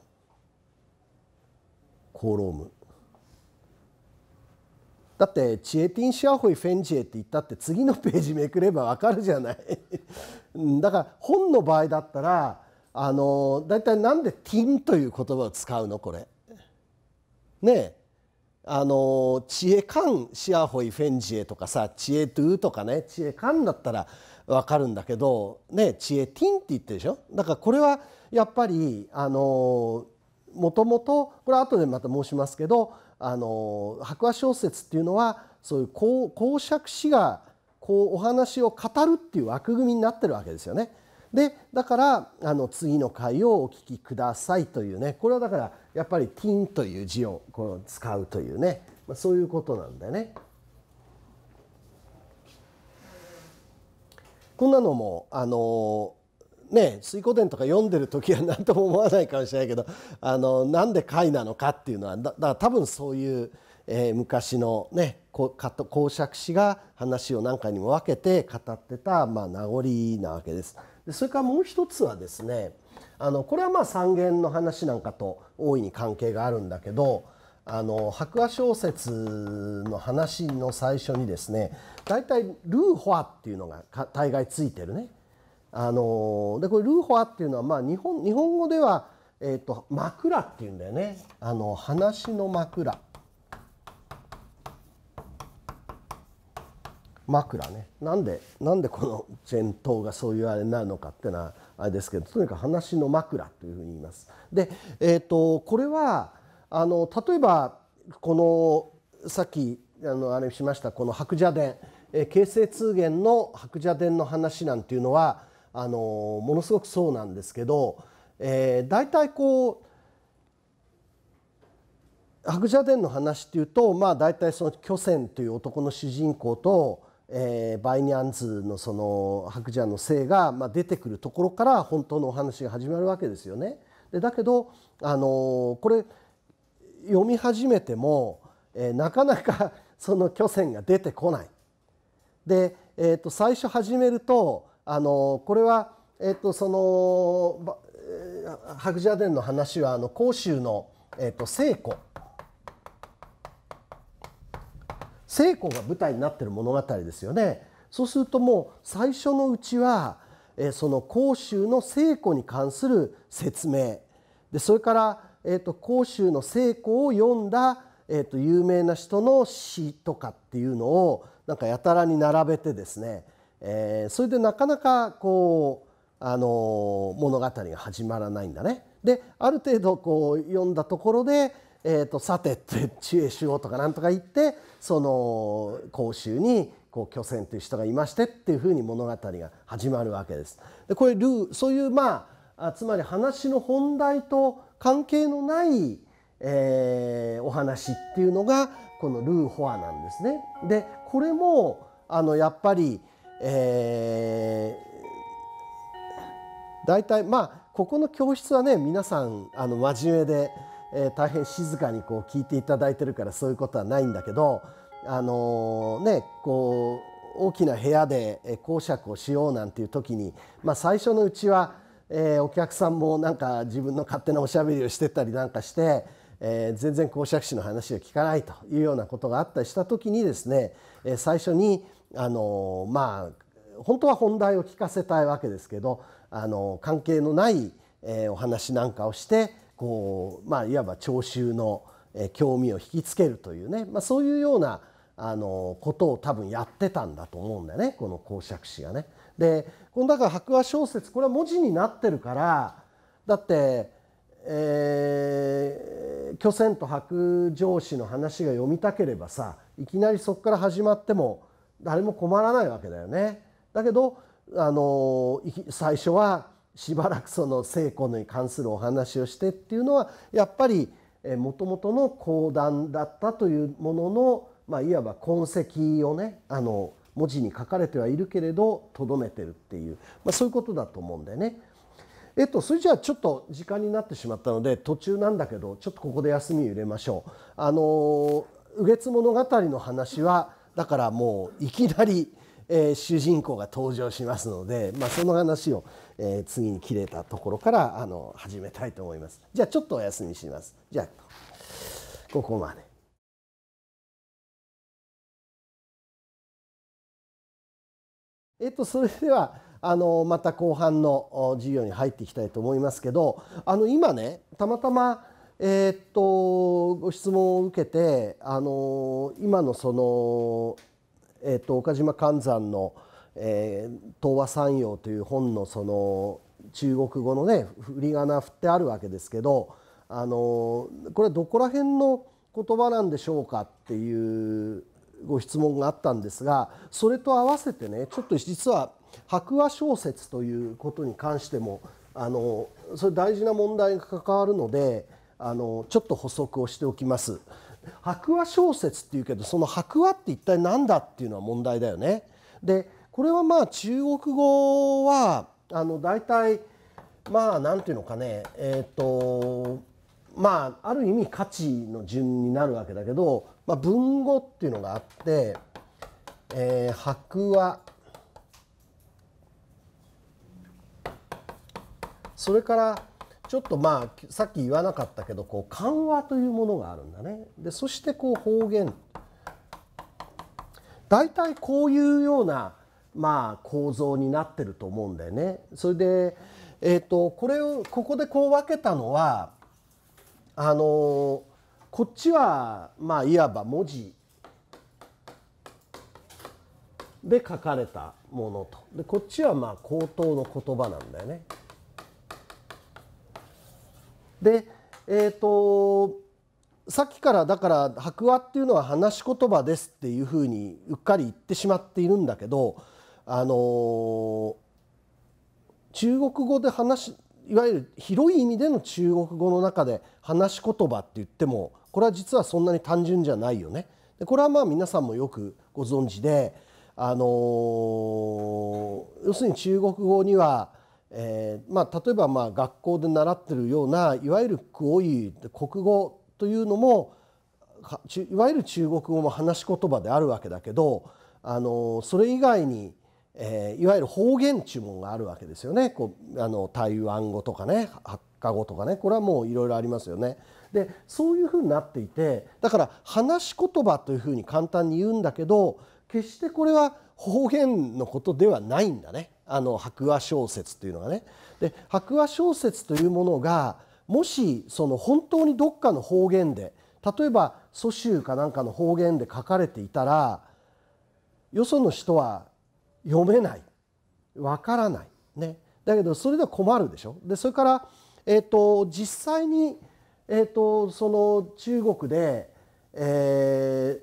コーロームだって「チエティン・シアホイ・フェンジエ」って言ったって次のページめくればわかるじゃないだから本の場合だったらあの大体なんで「ティン」という言葉を使うのこれ。ねえあの「知恵漢、シアホイフェンジエ」とかさ「知恵トゥ」とかね「知恵漢だったら分かるんだけど「ね知恵ティン」って言ってでしょだからこれはやっぱりあのもともとこれ後でまた申しますけどあの白話小説っていうのはそういう公爵師がこうお話を語るっていう枠組みになってるわけですよね。でだからあの次の回をお聞きくださいというねこれはだからやっぱり「ティン」という字をこの使うというね、まあ、そういうことなんだよね。こんなのもあのね水古伝とか読んでる時は何とも思わないかもしれないけどあのなんで貝なのかっていうのはだか多分そういう、えー、昔のね公爵士が話を何回にも分けて語ってた、まあ、名残なわけです。でそれからもう一つはですねあのこれはまあ三元の話なんかと大いに関係があるんだけどあの白亜小説の話の最初にですね大体ルーホアっていうのが大概ついてるね。あのでこれルーホアっていうのはまあ日本日本語では、えーと、枕っていうんだよねあの話の枕枕ねなんでなんでこの前頭がそういうあれになるのかっていうのはあれですけどとにかく話の枕というふうに言います。で、えーと、これはあの例えばこのさっきあのあれしましたこの白蛇伝、え形成通言の白蛇伝の話なんていうのはあのものすごくそうなんですけど、えー、大体こう白蛇伝の話っていうとまあ大体その巨泉という男の主人公とえー、バイニャンズのその白蛇の性が、まあ、出てくるところから本当のお話が始まるわけですよね。でだけど、あのー、これ読み始めても、えー、なかなか [LAUGHS] その巨船が出てこない。で、えー、と最初始めると、あのー、これは、えー、とその白蛇伝の話はあの甲州の、えー、と聖子成功が舞台になってる物語ですよね。そうするともう最初のうちはその甲州の聖子に関する説明でそれから、えーと、甲州の成功を読んだ、えーと、と有名な人の詩とかっていうのをなんかやたらに並べてですね、えー、それでなかなかこう、あのー、物語が始まらないんだね。である程度こう読んだところで、えーと、さてって知恵しようとかなんとか言ってその甲州にこう巨船という人がいましてっていうふうに物語が始まるわけです。でこれルーそういうまああつまり話の本題と関係のない、えー、お話っていうのがこのルー・ホアなんですね。でこれもあのやっぱり、えー、大体まあここの教室はね皆さんあの真面目でえー、大変静かにこう聞いていただいてるからそういうことはないんだけど、あのー、ね、こう大きな部屋で講釈をしようなんていう時に、まあ、最初のうちは、えー、お客さんもなんか自分の勝手なおしゃべりをしてたりなんかして、えー、全然講釈師の話を聞かないというようなことがあったりした時にですね、え最初に、あのまあ、本当は本題を聞かせたいわけですけど、あの関係のない、えお話なんかをして、こう、まあ、いわば聴衆の興味を引きつけるというね、まあ、そういうようなあのことを多分やってたんだと思うんだよねこの講釈師がね。でこのだから白話小説これは文字になってるからだって「えー、巨船と白上司の話が読みたければさいきなりそこから始まっても誰も困らないわけだよね。だけどあの最初はしばらくその成功に関するお話をしてっていうのはやっぱりもともとの講談だったというものの、まあ、いわば痕跡をねあの文字に書かれてはいるけれどとどめてるっていう、まあ、そういうことだと思うんでね。えっと、それじゃあちょっと時間になってしまったので途中なんだけどちょっとここで休みを入れましょう。あの右月物語の話はだからもういきなり、えー、主人公が登場しますので、まあ、その話をえー、次に切れたところからあの始めたいと思います。じゃあちょっとお休みします。じゃあここまで。えっと、それではあのまた後半の授業に入っていきたいと思いますけどあの今ねたまたま、えー、っとご質問を受けてあの今のその、えー、っと岡島寛山の「えー、東和産業という本のその中国語のね振り仮名振ってあるわけですけど、あのこれどこら辺の言葉なんでしょうかっていうご質問があったんですがそれと合わせてねちょっと実は白話小説ということに関してもあのそれ大事な問題に関わるのであのちょっと補足をしておきます。白話小説っていうけどその白話って一体何だっていうのは問題だよね。でこれはまあ中国語はあの大体まあ何ていうのかねえっ、ー、とまあある意味価値の順になるわけだけど、まあ、文語っていうのがあって、えー、白話それからちょっとまあさっき言わなかったけどこう緩和というものがあるんだね。でそしてこう方言大体こういうようなまあ、構造になってると思うんだよね。それで、えーと、これをここでこう分けたのはあのー、こっちは、まあ、いわば文字で書かれたものとでこっちはまあ口頭の言葉なんだよね。でえっ、ー、とさっきからだから「白話」っていうのは話し言葉ですっていうふうにうっかり言ってしまっているんだけどあの中国語で話しいわゆる広い意味での中国語の中で話し言葉って言ってもこれは実はそんなに単純じゃないよね。でこれはまあ皆さんもよくご存知で、あの要するに中国語には、えーまあ、例えばまあ学校で習ってるようないわゆるクオイ国語というのもいわゆる中国語も話し言葉であるわけだけど、あのそれ以外にえー、いわゆる方言注文があるわけですよねこうあの台湾語とかね発火語とかねこれはもういろいろありますよね。でそういうふうになっていてだから話し言葉というふうに簡単に言うんだけど決してこれは方言のことではないんだねあの白話小説というのがね。で白話小説というものがもしその本当にどっかの方言で例えば蘇州かなんかの方言で書かれていたらよその人は読めないわからない、ね、だけどそれでは困るでしょ。でそれから、えーと、実際に、えーと、その中国で、え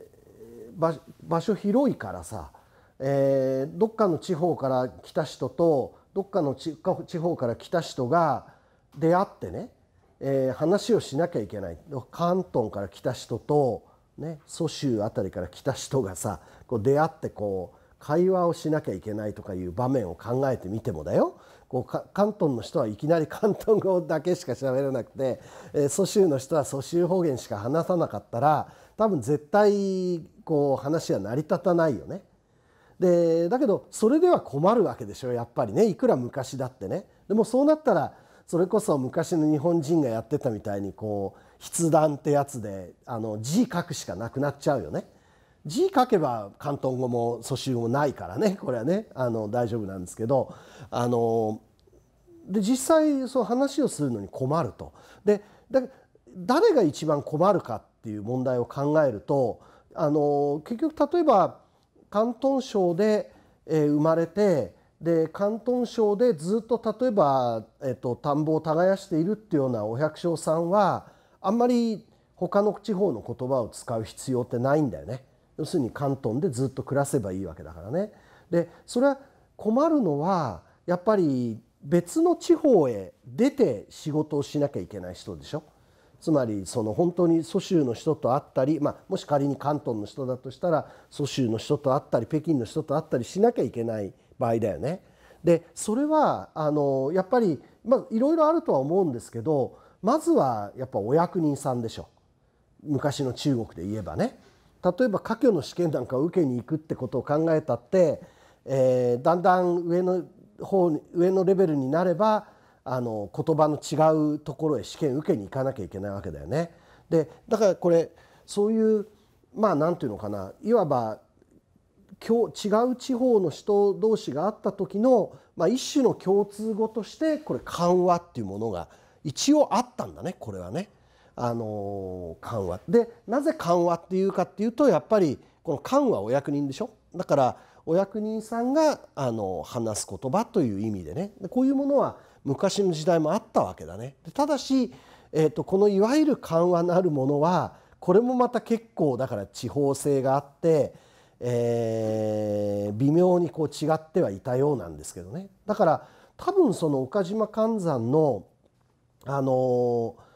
ー、場所広いからさ、えー、どっかの地方から来た人とどっかの地方から来た人が出会ってね、えー、話をしなきゃいけない関東から来た人と、ね、蘇州あたりから来た人がさこう出会ってこう会話をしなきゃいけないとかいう場面を考えてみてもだよこう関東の人はいきなり関東語だけしか喋れなくて、えー、蘇州の人は蘇州方言しか話さなかったら多分絶対こう話は成り立たないよね。でだけどそれでは困るわけでしょやっぱりねいくら昔だってね。でもそうなったらそれこそ昔の日本人がやってたみたいにこう筆談ってやつであの字書くしかなくなっちゃうよね。字書けば広東語も蘇州もないからねこれはねあの大丈夫なんですけどあので実際そう話をするのに困ると。で誰が一番困るかっていう問題を考えるとあの結局例えば広東省で、え生まれてで広東省でずっと例えば、えっと、田んぼを耕しているっていうようなお百姓さんはあんまり他の地方の言葉を使う必要ってないんだよね。要するに関東でずっと暮らせばいいわけだからね。でそれは困るのはやっぱり別の地方へ出て仕事をしなきゃいけない人でしょ。つまりその本当に蘇州の人と会ったり、まあ、もし仮に関東の人だとしたら蘇州の人と会ったり北京の人と会ったりしなきゃいけない場合だよね。でそれはあのやっぱりいろいろあるとは思うんですけどまずはやっぱお役人さんでしょ昔の中国で言えばね。例えば科挙の試験なんかを受けに行くってことを考えたって、えー、だんだん上の方上のレベルになればあの言葉の違うところへ試験受けに行かなきゃいけないわけだよね。でだからこれそういうまあ何て言うのかないわば違う地方の人同士があった時の、まあ、一種の共通語としてこれ緩和っていうものが一応あったんだねこれはね。あの緩和でなぜ緩和っていうかっていうとやっぱりこの緩和お役人でしょだからお役人さんがあの話す言葉という意味でねこういうものは昔の時代もあったわけだね。ただし、えーと、とこのいわゆる緩和のあるものはこれもまた結構だから地方性があって、えー、微妙にこう違ってはいたようなんですけどね。だから多分その岡島寛山のあのー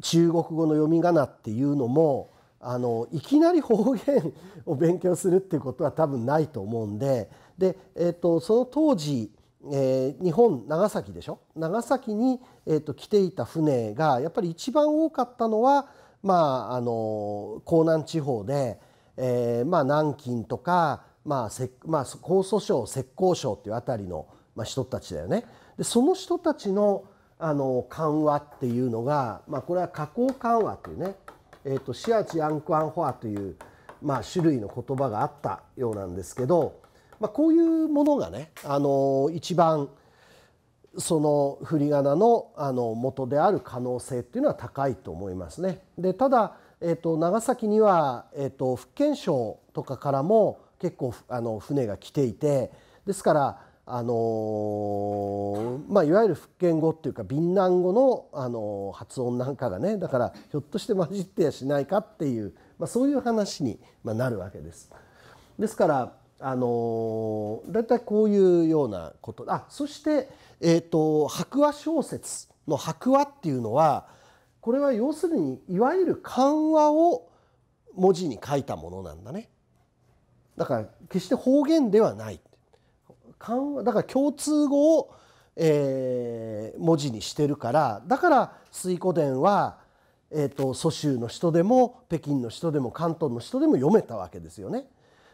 中国語の読み仮名っていうのもあのいきなり方言を勉強するっていうことは多分ないと思うんでで、えーと、その当時、えー、日本長崎でしょ長崎に、えーと、来ていた船がやっぱり一番多かったのは、まあ、あの江南地方で、えーまあ、南京とか、まあせまあ、江蘇省浙江省っていうあたりの、まあ、人たちだよね。でその人たちのあの緩和っていうのが、まあ、これは加工緩和というね、えーと、シアチアンクアンホアという、まあ、種類の言葉があったようなんですけど、まあ、こういうものがねあの一番そのふりがなのあの元である可能性っていうのは高いと思いますね。でただ、えーと、長崎には、えーと福建省とかからも結構あの船が来ていてですからあのまあ、いわゆる福建語っていうか敏南語の、あの発音なんかがねだからひょっとして混じってやしないかっていう、まあ、そういう話に、まなるわけです。ですからあのだいたいこういうようなことあそして、えーと、と白話小説の白話っていうのはこれは要するにいわゆる漢和を文字に書いたものなんだね。だから決して方言ではない。緩和だから共通語を、えー、文字にしてるからだから水湖伝は、えーと、蘇州の人でも北京の人でも関東の人でも読めたわけですよね。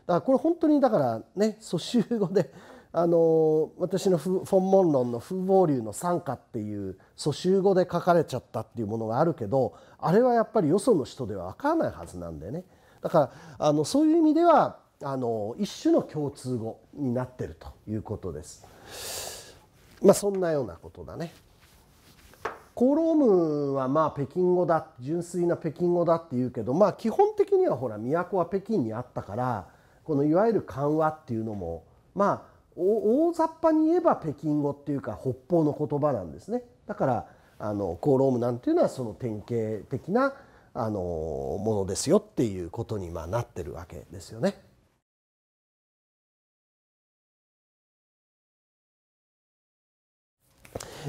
だからこれ本当にだからね蘇州語であの私のフ「フォン・モンロンの風貌流の参加っていう蘇州語で書かれちゃったっていうものがあるけどあれはやっぱりよその人では分からないはずなんでねだからあのそういう意味ではあの一種の共通語になってるということです。まあ、そんなようなことだね。コーロームはまあ北京語だ純粋な北京語だっていうけど、まあ、基本的にはほら都は北京にあったからこのいわゆる緩和っていうのもまあ大雑把に言えば北京語っていうか北方の言葉なんですね。だからあのコーロームなんていうのはその典型的なあのものですよっていうことにまなってるわけですよね。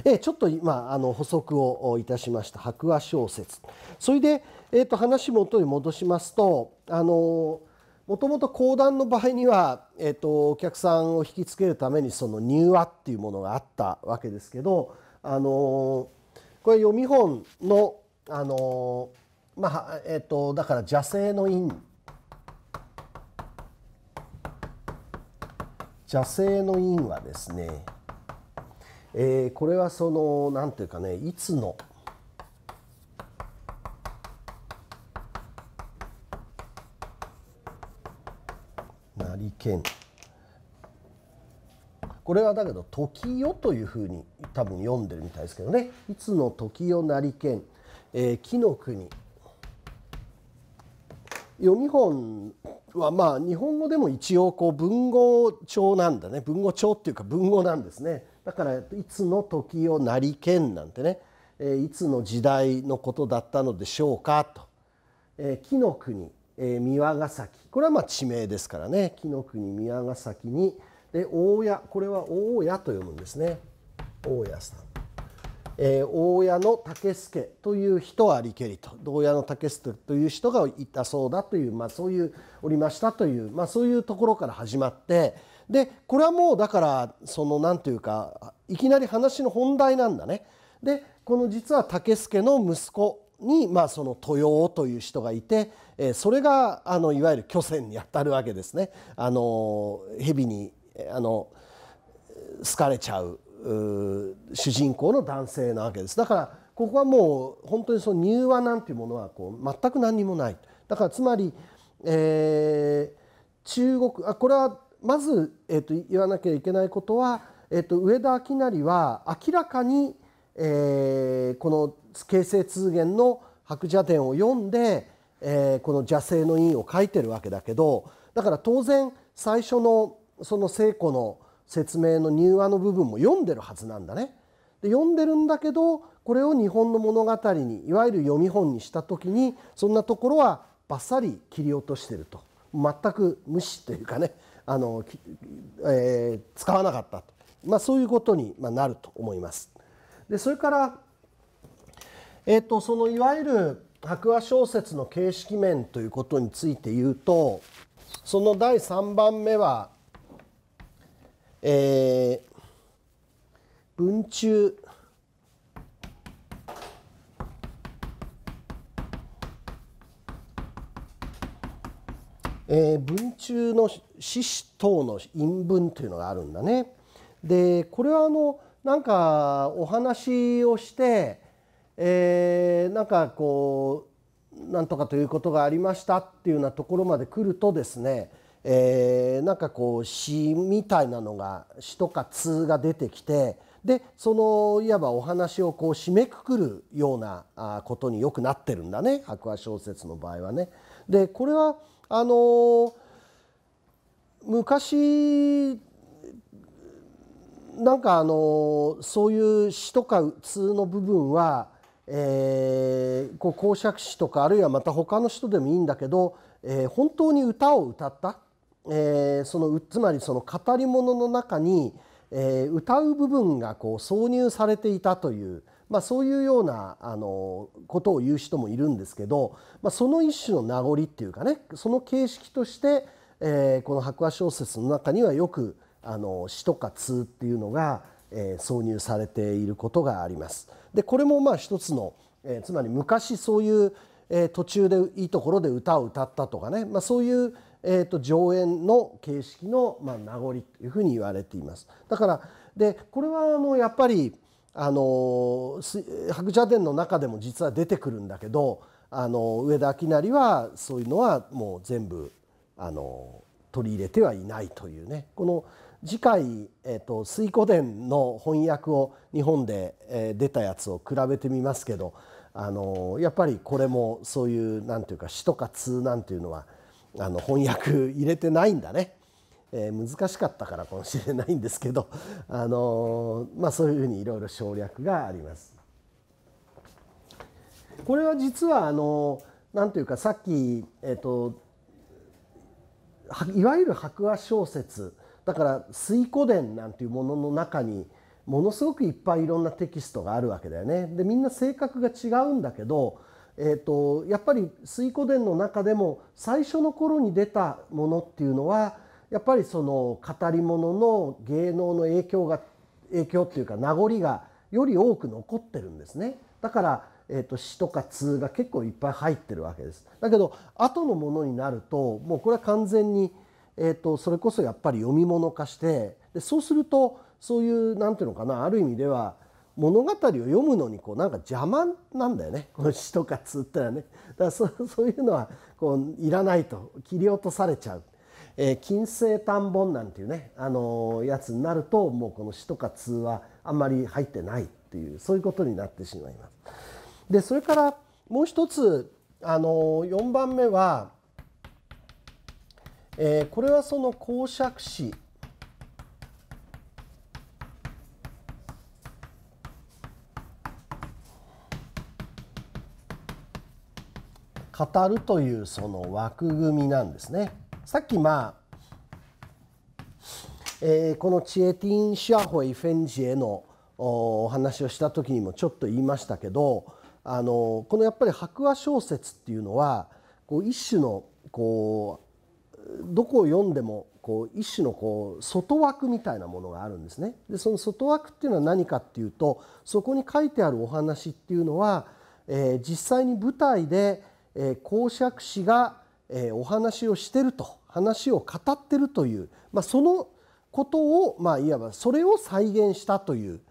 えちょっと今あの補足をいたしました白亜小説それで、えー、と話元に戻しますとあのもともと講談の場合には、えー、とお客さんを引きつけるためにその入話っていうものがあったわけですけどあのこれ読み本のあのまあえっ、ー、とだから邪性の因邪性の因はですねえー、これはその何ていうかねいつの成剣これはだけど「時よ」というふうに多分読んでるみたいですけどね「いつの時よ成剣」えー「木の国」読み本はまあ日本語でも一応こう文語帳なんだね文語帳っていうか文語なんですね。だからいつの時をなりけんなんてねいつの時代のことだったのでしょうかと紀の国三輪ヶ崎これはまあ地名ですからね紀の国三輪ヶ崎にで大家これは大家と読むんですね大家さん。えー、大家の竹助という人はありけりと大家の竹助という人がいたそうだという、まあ、そういうおりましたという、まあ、そういうところから始まってでこれはもうだからその何ていうかいきなり話の本題なんだね。でこの実は竹助の息子に、まあ、その豊王という人がいて、えそれがあのいわゆる巨船にあたるわけですね。あの蛇にあの好かれちゃう主人公の男性なわけです。だからここはもう本当にその入和なんていうものはこう全く何にもない。だからつまり、えー、中国あこれはまず、えーと、言わなきゃいけないことは、えーと、上田明成は明らかに、えー、この形成通言の白蛇伝を読んで、えー、この邪性の因を書いてるわけだけどだから当然最初のその聖子の説明の入話の部分も読んでるはずなんだね。で読んでるんだけどこれを日本の物語にいわゆる読み本にした時にそんなところはバッサリ切り落としてると全く無視というかねあの、えー、使わなかったと、まあ、そういうことになると思います。でそれから、えーと、そのいわゆる白話小説の形式面ということについて言うとその第3番目は、えー、文中えー、文中の獅詩等の陰文というのがあるんだね。でこれはあのなんかお話をして、えー、なんかこうなんとかということがありましたっていうようなところまで来るとですね、えー、なんかこう詩みたいなのが詩とか通が出てきてでそのいわばお話をこう締めくくるようなことによくなってるんだね白話小説の場合はね。でこれはあの昔なんかあのそういう詩とか通の部分は、えー、こう公爵詩とかあるいはまた他の人でもいいんだけど、えー、本当に歌を歌った、えー、そのつまりその語り物の中に、えー、歌う部分がこう挿入されていたという。まあ、そういうようなあのことを言う人もいるんですけど、まあ、その一種の名残っていうかねその形式として、えー、この白亜小説の中にはよくあの詩とか通っていうのが、えー、挿入されていることがあります。でこれもまあ一つの、えー、つまり昔そういう、えー、途中でいいところで歌を歌ったとかね、まあ、そういう、えーと上演の形式の、まあ、名残というふうに言われています。だからでこれはあのやっぱりあの白蛇伝の中でも実は出てくるんだけどあの上田明成はそういうのはもう全部あの取り入れてはいないというねこの次回「えーと、水古伝」の翻訳を日本で、えー、出たやつを比べてみますけどあのやっぱりこれもそういう何ていうか詩とか通なんていうのはあの翻訳入れてないんだね。えー、難しかったからかもしれないんですけど、[LAUGHS] あのー、まあ、そういうふうにいろいろ省略があります。これは実はあのなんというかさっき、えーと、いわゆる白亜小説だから「水古伝」なんていうものの中にものすごくいっぱいいろんなテキストがあるわけだよね。でみんな性格が違うんだけど、えーと、やっぱり「水古伝」の中でも最初の頃に出たものっていうのはやっぱりその語り物の芸能の影響が影響っていうか名残がより多く残ってるんですね。だからえーと、詩とか通が結構いっぱい入ってるわけです。だけど後のものになるともうこれは完全に、えーと、それこそやっぱり読み物化してでそうするとそういうなんていうのかなある意味では物語を読むのにこうなんか邪魔なんだよねこの詩とか通ってのはね。だからそ [LAUGHS] そういうのはこういらないと切り落とされちゃう。えー、金星短本なんていうね、あのー、やつになるともうこの詩とか通はあんまり入ってないっていうそういうことになってしまいます。でそれからもう一つ、あのー、4番目は、えー、これはその公爵詩語るというその枠組みなんですね。さっきまあえー、このチエティン・シャホイ・フェンジへのお話をした時にもちょっと言いましたけどあのこのやっぱり白話小説っていうのはこう一種のこうどこを読んでもこう一種のこう外枠みたいなものがあるんですね。でその外枠っていうのは何かっていうとそこに書いてあるお話っていうのは、えー、実際に舞台で、えー、公爵士がえー、お話をしてると話を語ってるという、まあ、そのことを、まあ、いわばそれを再現したという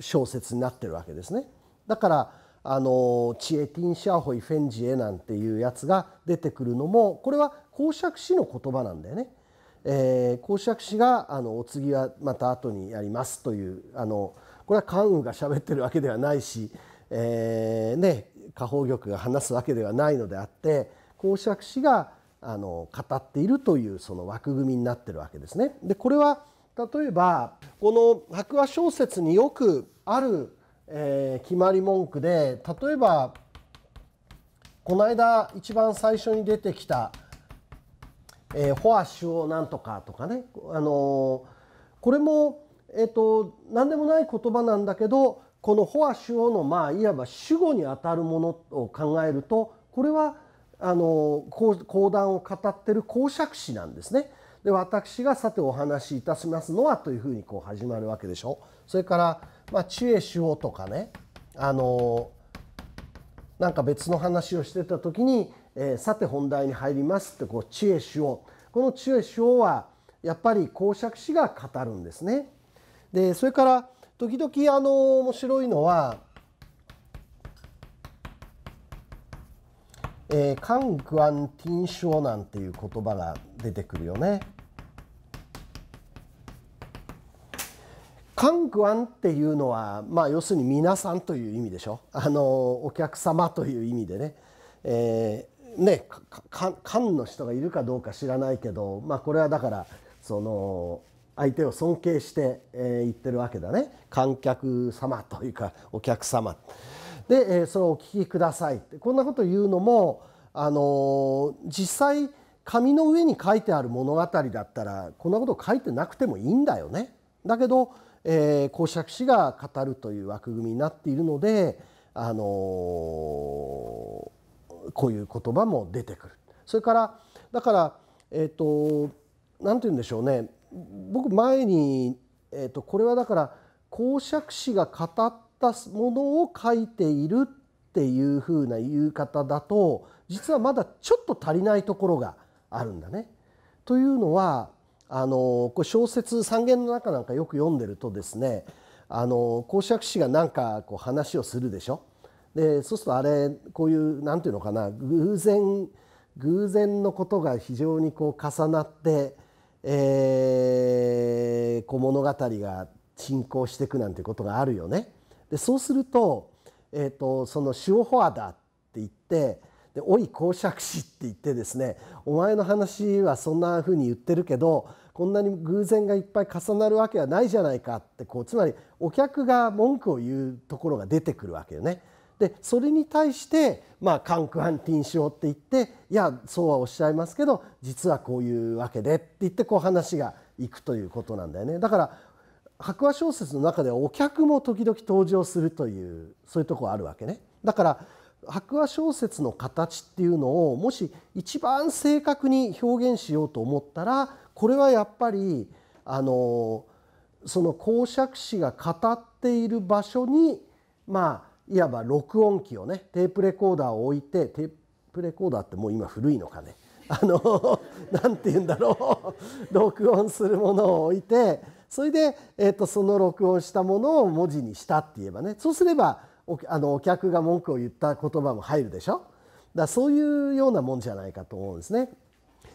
小説になってるわけですね。だからあの「チエティン・シャーホイ・フェンジエ」なんていうやつが出てくるのもこれは公爵師の言葉なんだよね。えー、公爵師があの「お次はまた後にやります」というあのこれは関羽が喋ってるわけではないし、えーね、下方玉が話すわけではないのであって公爵士があの語っているというその枠組みになってるわけですね。でこれは例えばこの白話小説によくある、えー、決まり文句で例えばこの間一番最初に出てきた「えー、フォア主をなんとか」とかね、あのー、これも、えーと、何でもない言葉なんだけどこの「フォア主をのまあいわば主語にあたるものを考えるとこれは「あの講談を語ってる講釈師なんですね。で私がさてお話しいたしますのはというふうにこう始まるわけでしょ。それから、まあ、知恵主語とかねあのなんか別の話をしてた時に、えー、さて本題に入りますってこう知恵主語この知恵主語はやっぱり講釈師が語るんですね。でそれから時々あの面白いのはえー、カン・グアン・ティン・ショーなんていう言葉が出てくるよね。カン・グアンっていうのは、まあ、要するに皆さんという意味でしょあのお客様という意味でね。えー、ねカンの人がいるかどうか知らないけど、まあ、これはだからその相手を尊敬して、えー、言ってるわけだね観客様というかお客様。で、えそれをお聞きくださいこんなこと言うのも、あの実際紙の上に書いてある物語だったらこんなこと書いてなくてもいいんだよね。だけど、え公爵氏が語るという枠組みになっているので、あのこういう言葉も出てくる。それからだからえっ、ー、と何て言うんでしょうね僕前に、えーと、これはだから公爵氏が語っったものを書いているっていうふうな言い方だと実はまだちょっと足りないところがあるんだね。というのはあのこれ小説「三言」の中なんかよく読んでるとですねあの公爵氏が何かこう話をするでしょ。でそうするとあれこういう何て言うのかな偶然偶然のことが非常にこう重なって、えー、こう物語が進行していくなんてことがあるよね。でそうすると,、えーと、その塩フォアだって言って「でおい公爵士」って言ってですね「お前の話はそんなふうに言ってるけどこんなに偶然がいっぱい重なるわけはないじゃないか」ってこうつまりお客が文句を言うところが出てくるわけよね。でそれに対して、まあ、カンクアンティン症って言っていやそうはおっしゃいますけど実はこういうわけでって言ってこう話がいくということなんだよねだから白話小説の中ではお客も時々登場するというそういうとこあるわけね。だから白話小説の形っていうのをもし一番正確に表現しようと思ったらこれはやっぱりあのその公爵士が語っている場所にまあいわば録音機をねテープレコーダーを置いてテープレコーダーってもう今古いのかねあの何て言うんだろう録音するものを置いて。それで、えー、とその録音したものを文字にしたって言えばねそうすればおあのお客が文句を言った言葉も入るでしょだそういうようなもんじゃないかと思うんですね。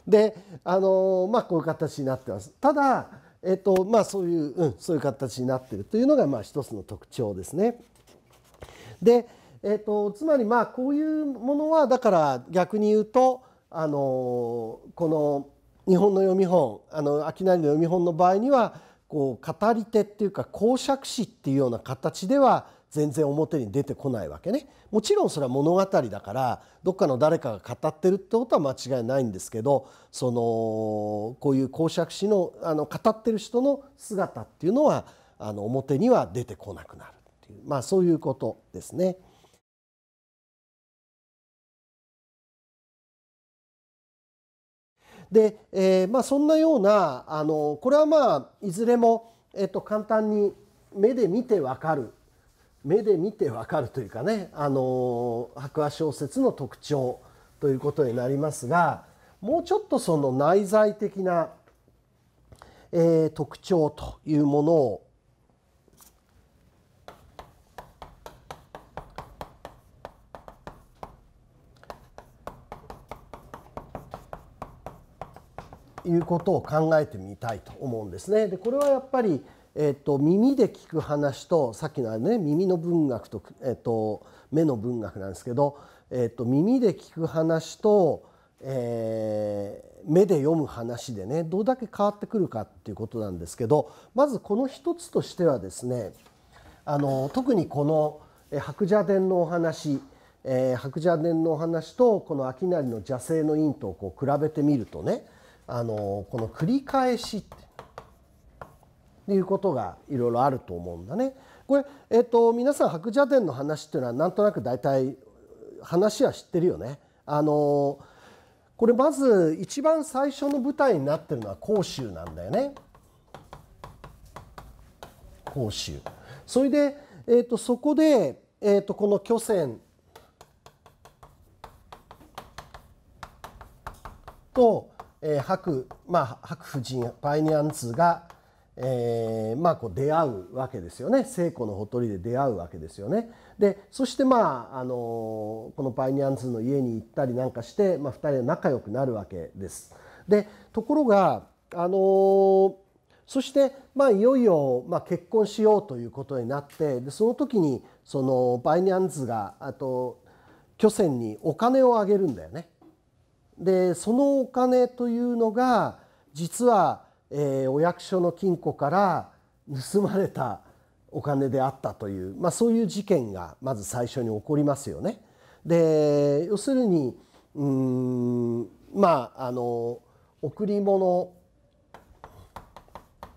であのまあこういう形になってます。ただえっとまあ、そういう、うん、そういう形になってるというのがまあ一つの特徴ですね。で、えっと、つまりまあこういうものはだから逆に言うとあのこの日本の読み本あの秋いの読み本の場合にはこう語り手っていうか公爵師っていうような形では全然表に出てこないわけねもちろんそれは物語だからどっかの誰かが語ってるってことは間違いないんですけどそのこういう公爵師のあの語ってる人の姿っていうのはあの表には出てこなくなるっていうまあそういうことですね。で、えー、まあ、そんなようなあのこれはまあいずれも、えっと、簡単に目で見てわかる目で見てわかるというかねあの白亜小説の特徴ということになりますがもうちょっとその内在的な、えー、特徴というものをいうことを考えてみたいと思うんですね。でこれはやっぱりえーと、耳で聞く話とさっきのね耳の文学と,、えーと、目の文学なんですけど、えーと、耳で聞く話と、えー、目で読む話でねどれだけ変わってくるかっていうことなんですけどまずこの一つとしてはですねあの特にこの白蛇伝のお話、えー、白蛇伝のお話とこの秋成の邪性の陰とをこう比べてみるとねあのこの繰り返しっていうことがいろいろあると思うんだね。これ、えーと、皆さん白蛇伝の話っていうのはなんとなく大体話は知ってるよね。あのこれまず一番最初の舞台になってるのは甲州なんだよね。甲州。それで、えーと、とそこで、えーと、とこの巨船とえー、白,、まあ、白夫人パイニャンツが、えーまあ、こう出会うわけですよね聖子のほとりで出会うわけですよね。でそしてまあ、あのー、このパイニャンツの家に行ったりなんかして、まあ、2人は仲良くなるわけです。でところが、あのー、そして、まあ、いよいよ、まあ、結婚しようということになってでその時にそのバイニャンズがあと巨船にお金をあげるんだよね。でそのお金というのが実は、えー、お役所の金庫から盗まれたお金であったという、まあ、そういう事件がまず最初に起こりますよね。で要するにうんまああの贈り物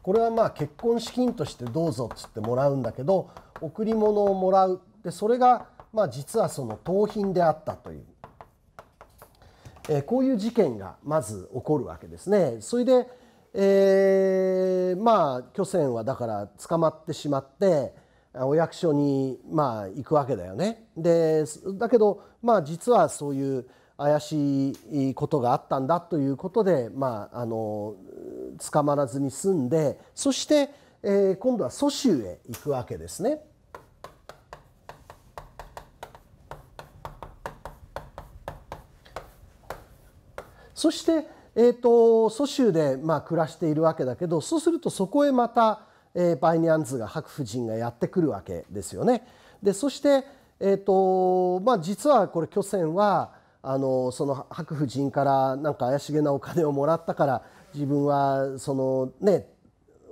これはまあ結婚資金としてどうぞっつってもらうんだけど贈り物をもらうでそれがまあ実はその盗品であったというえこういう事件がまず起こるわけですね。それで、えー、まあ巨船はだから捕まってしまってお役所にまあ行くわけだよね。でだけどまあ実はそういう怪しいことがあったんだということで、まあ、あの捕まらずに済んでそして、えー、今度は蘇州へ行くわけですね。そして、えーと、蘇州でまあ暮らしているわけだけどそうするとそこへまた、えー、バイニャンズが白夫人がやってくるわけですよね。でそして、えーとまあ、実はこれ巨船はあのその白夫人からなんか怪しげなお金をもらったから自分はそのね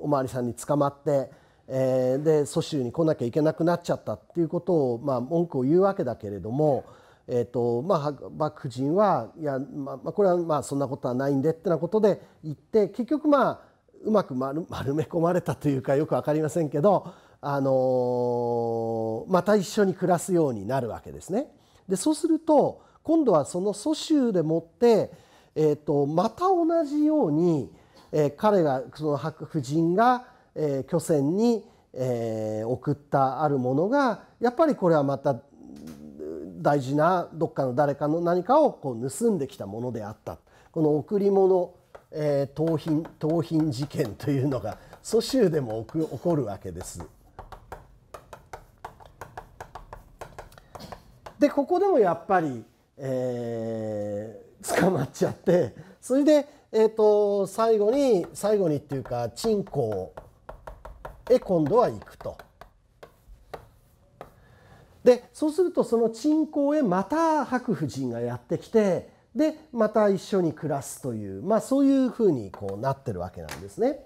お巡りさんに捕まって、えー、で蘇州に来なきゃいけなくなっちゃったっていうことを、まあ、文句を言うわけだけれども。えーとまあ、幕府人はいや、まあ、これはまあそんなことはないんでってなことで言って結局まあうまく丸丸め込まれたというかよく分かりませんけど、あのー、また一緒に暮らすようになるわけですね。でそうすると今度はその蘇州でもって、えーと、また同じように、えー、彼がその幕夫人が、えー、巨船に、えー、送ったあるものがやっぱりこれはまた大事などっかの誰かの何かをこう盗んできたものであったこの贈り物、えー、盗品盗品事件というのが蘇州でも起こるわけです。でここでもやっぱり、えー、捕まっちゃってそれで、えーと、と最後に最後にっていうか鎮魂へ今度は行くと。でそうするとその鎮江へまた白夫人がやってきてでまた一緒に暮らすという、まあ、そういうふうにこうなってるわけなんですね。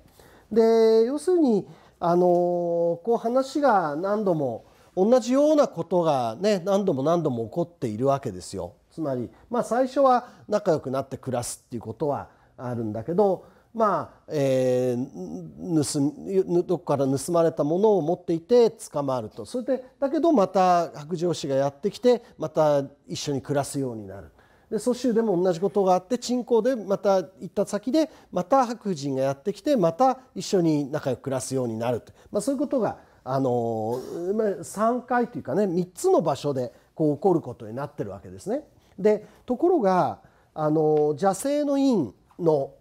で要するにあのこう話が何度も同じようなことがね何度も何度も起こっているわけですよ。つまり、まあ、最初は仲良くなって暮らすっていうことはあるんだけどまあえー、盗どこから盗まれたものを持っていて捕まるとそれでだけどまた白状師がやってきてまた一緒に暮らすようになる。で蘇州でも同じことがあって鎮江でまた行った先でまた白人がやってきてまた一緒に仲良く暮らすようになると、まあ、そういうことがあの3回というかね3つの場所でこう起こることになってるわけですね。でところがあの邪性の院の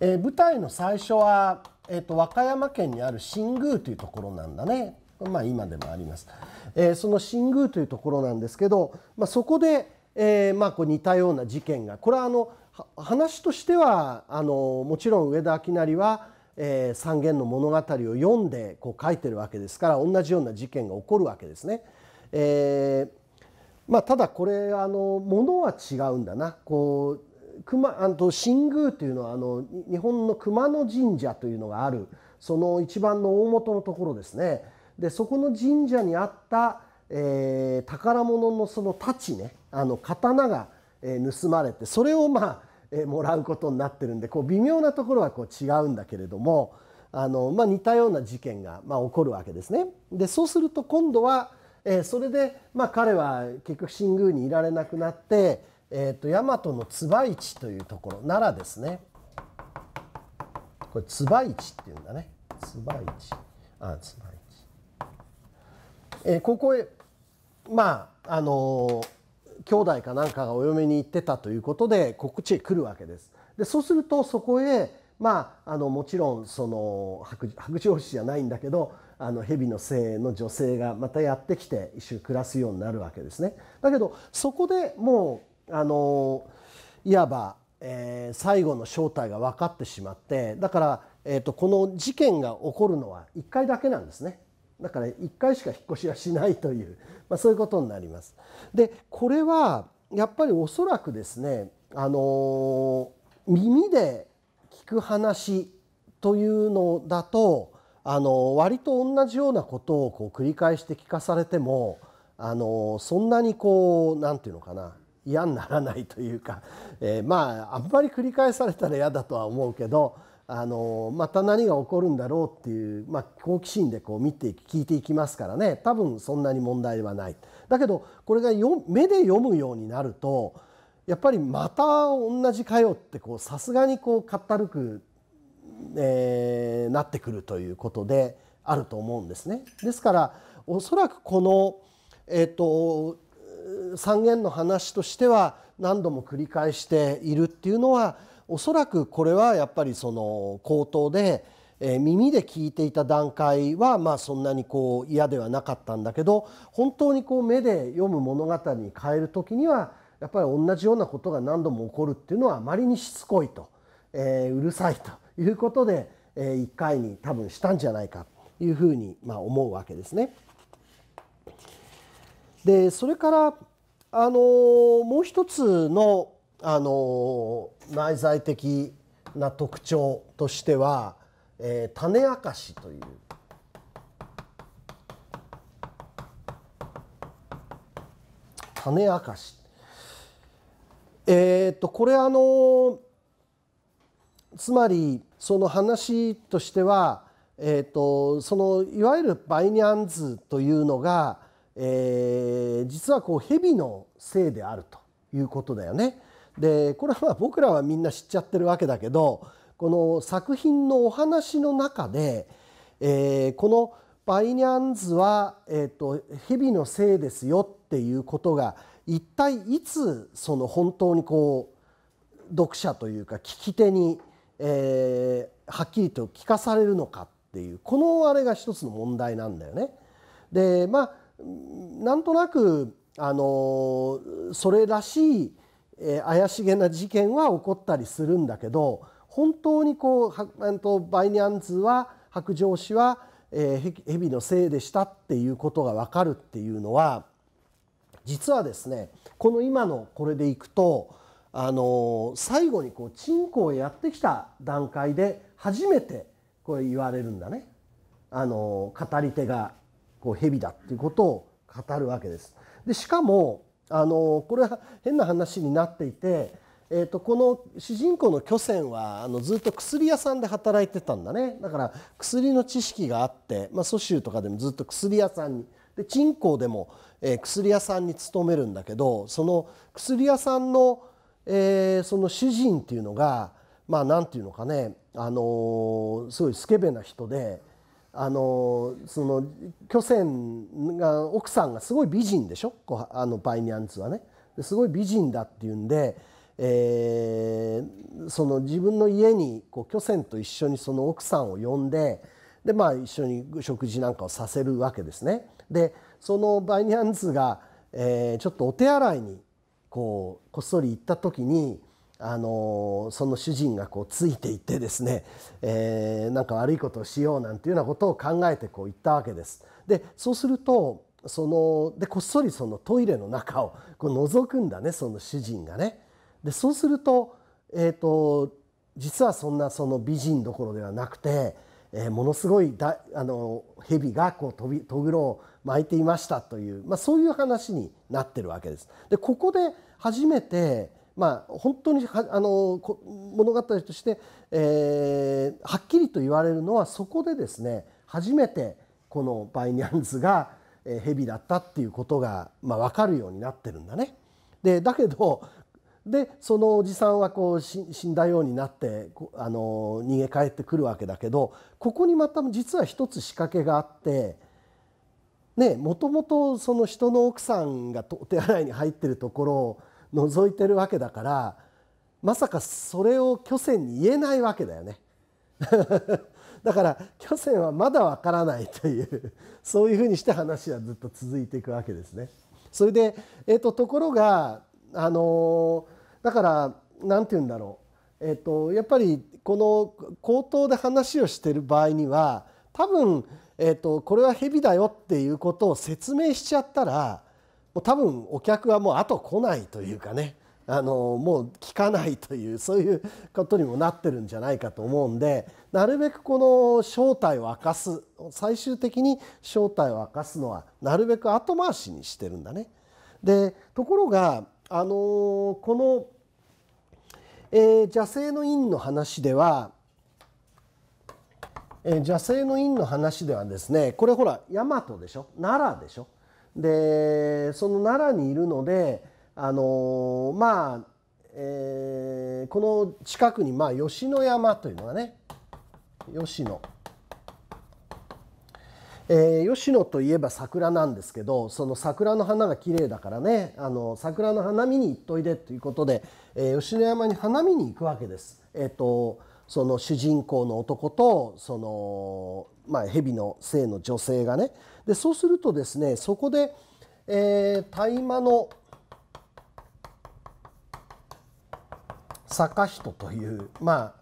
えー、舞台の最初は、えーと、和歌山県にある新宮というところなんだね。まあ、今でもあります、えー、その新宮というところなんですけど、まあ、そこで、えーまあ、こう似たような事件がこれはあの話としてはあのもちろん上田明成は、えー、三元の物語を読んでこう書いてるわけですから同じような事件が起こるわけですね。えーまあ、ただこれあのものは違うんだなこう熊あと新宮というのはあの日本の熊野神社というのがあるその一番の大元のところですねでそこの神社にあった、えー、宝物のその太刀ねあの刀が、えー、盗まれてそれをまあ、えー、もらうことになってるんでこう微妙なところはこう違うんだけれどもあの、まあ、似たような事件が、まあ、起こるわけですね。でそうすると今度は、えー、それで、まあ、彼は結局新宮にいられなくなって。えーと、大和の椿市というところ奈良ですねこれ椿市っていうんだね椿市あ椿市、えー、ここへまああのー、兄弟かなんかがお嫁に行ってたということでこっちへ来るわけです。でそうするとそこへまあ、あのもちろんその白鳥状じゃないんだけどあの蛇の精の女性がまたやってきて一緒に暮らすようになるわけですね。だけどそこでもあのいわば、えー、最後の正体が分かってしまってだから、えーと、この事件が起こるのは1回だけなんですね。だから1回しか引っ越しはしないという、まあ、そういうことになります。でこれはやっぱりおそらくですね、あの耳で聞く話というのだと、あの割と同じようなことをこう繰り返して聞かされても、あのそんなにこう何て言うのかな嫌にならないというか、えー、まああんまり繰り返されたら嫌だとは思うけどあのまた何が起こるんだろうっていう、まあ、好奇心でこう見て聞いていきますからね多分そんなに問題はない。だけどこれがよ目で読むようになるとやっぱりまた同じかよってさすがにこうかったるく、えー、なってくるということであると思うんですね。ですからおそらくこの、えーと三元の話としては何度も繰り返しているっていうのはおそらくこれはやっぱりその口頭で、えー、耳で聞いていた段階はまあそんなにこう嫌ではなかったんだけど本当にこう目で読む物語に変える時にはやっぱり同じようなことが何度も起こるっていうのはあまりにしつこいと、えー、うるさいということで、えー、1回に多分したんじゃないかというふうにまあ思うわけですね。でそれからあのもう一つのあの内在的な特徴としては、えー、種明かしという。種明かしえっ、とこれあのつまりその話としては、えーとそのいわゆるバイニャンズというのがえー、実はこう蛇のせいであるということだよね。でこれは僕らはみんな知っちゃってるわけだけどこの作品のお話の中で、えー、このバイニャンズは、えーと、蛇のせいですよっていうことが一体いつその本当にこう読者というか聞き手に、えー、はっきりと聞かされるのかっていうこのあれが一つの問題なんだよね。でまあなんとなくあのそれらしい、え怪しげな事件は起こったりするんだけど本当にこうとバイニャンズは白状氏は、え蛇のせいでしたっていうことが分かるっていうのは実はですねこの今のこれでいくとあの最後にこうチンコをやってきた段階で初めてこれ言われるんだねあの語り手がこう蛇だっていうことを語るわけです。でしかもあのこれは変な話になっていて、えー、とこの主人公の巨泉はあのずっと薬屋さんで働いてたんだねだから薬の知識があって、まあ、蘇州とかでもずっと薬屋さんにで鎮江でも、えー、薬屋さんに勤めるんだけどその薬屋さんの,、えー、その主人っていうのがまあ何て言うのかね、あのー、すごいスケベな人であのその巨船が奥さんがすごい美人でしょあのバイニャンツはねすごい美人だっていうんで、えー、その自分の家にこう巨船と一緒にその奥さんを呼んでで、まあ、一緒に食事なんかをさせるわけですね。でそのバイニャンツが、えー、ちょっとお手洗いにこうこっそり行った時にあのその主人がこうついていってですね、えー、なんか悪いことをしようなんていうようなことを考えてこう言ったわけです。でそうするとそのでこっそりそのトイレの中をこう覗くんだねその主人がね。でそうすると,、えーと、実はそんなその美人どころではなくて、えー、ものすごいだあの蛇がこうびとぐろを巻いていましたという、まあ、そういう話になってるわけです。でここで初めてまあ、本当にあの物語として、えー、はっきりと言われるのはそこでですね初めてこのバイニャンズが蛇だったっていうことが、まあ、分かるようになってるんだね。でだけどでそのおじさんはこう死んだようになってあの逃げ帰ってくるわけだけどここにまた実は一つ仕掛けがあって。ね、もともとその人の奥さんがお手洗いに入ってるところを覗いてるわけだからまさかそれを巨船に言えないわけだよね [LAUGHS] だから巨船はまだわからないというそういうふうにして話はずっと続いていくわけですね。それで、えーと、ところがあのー、だから何て言うんだろう、えーと、やっぱりこの口頭で話をしてる場合には多分、えーとこれは蛇だよっていうことを説明しちゃったらもう多分お客はもう後来ないというかねあのもう聞かないという [LAUGHS] そういうことにもなってるんじゃないかと思うんでなるべくこの正体を明かす最終的に正体を明かすのはなるべく後回しにしてるんだね。でところがあのこの、えー、邪性の院の話では、えー、邪性の院の話ではですねこれほら大和でしょ奈良でしょでその奈良にいるのであのまあ、えー、この近くに、まあ、吉野山というのがね吉野、えー、吉野といえば桜なんですけどその桜の花が綺麗だからねあの桜の花見に行っといでということで、えー、吉野山に花見に行くわけです。えーとその主人公の男とその、まあ、蛇の性の女性がねでそうするとですねそこで、えー、大麻の坂人というまあ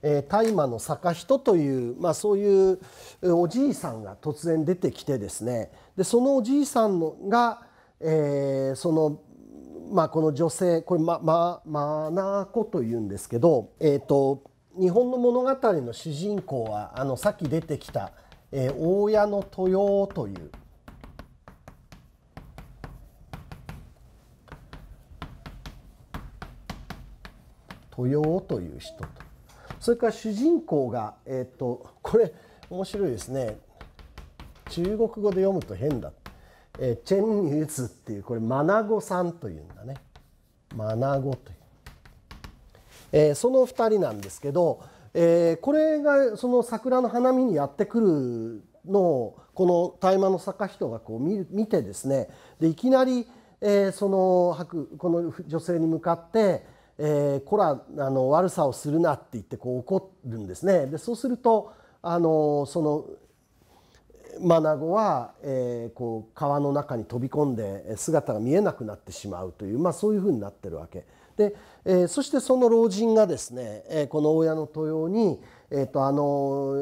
えー、大麻の坂人という、まあ、そういうおじいさんが突然出てきてですねでそのおじいさんのが、えー、その、まあ、この女性これま、ま、マナーコというんですけど、えーと日本の物語の主人公はあのさっき出てきた、えー、大家の豊という豊という人とそれから主人公が、えっ、ー、とこれ面白いですね中国語で読むと変だ、えー、チェンニューズっていうこれマナゴさんというんだねマナゴという、えー、その2人なんですけどえー、これがその桜の花見にやってくるのをこの大麻の坂人がこう見見てですねでいきなり、えー、そのこの女性に向かって「えー、こらあの悪さをするな」って言ってこう怒るんですね。でそうするとあのそのマナゴは、えー、こう川の中に飛び込んで姿が見えなくなってしまうという、まあ、そういうふうになってるわけ。で、えー、そしてその老人がですね、えー、この親の豊に、えーとあの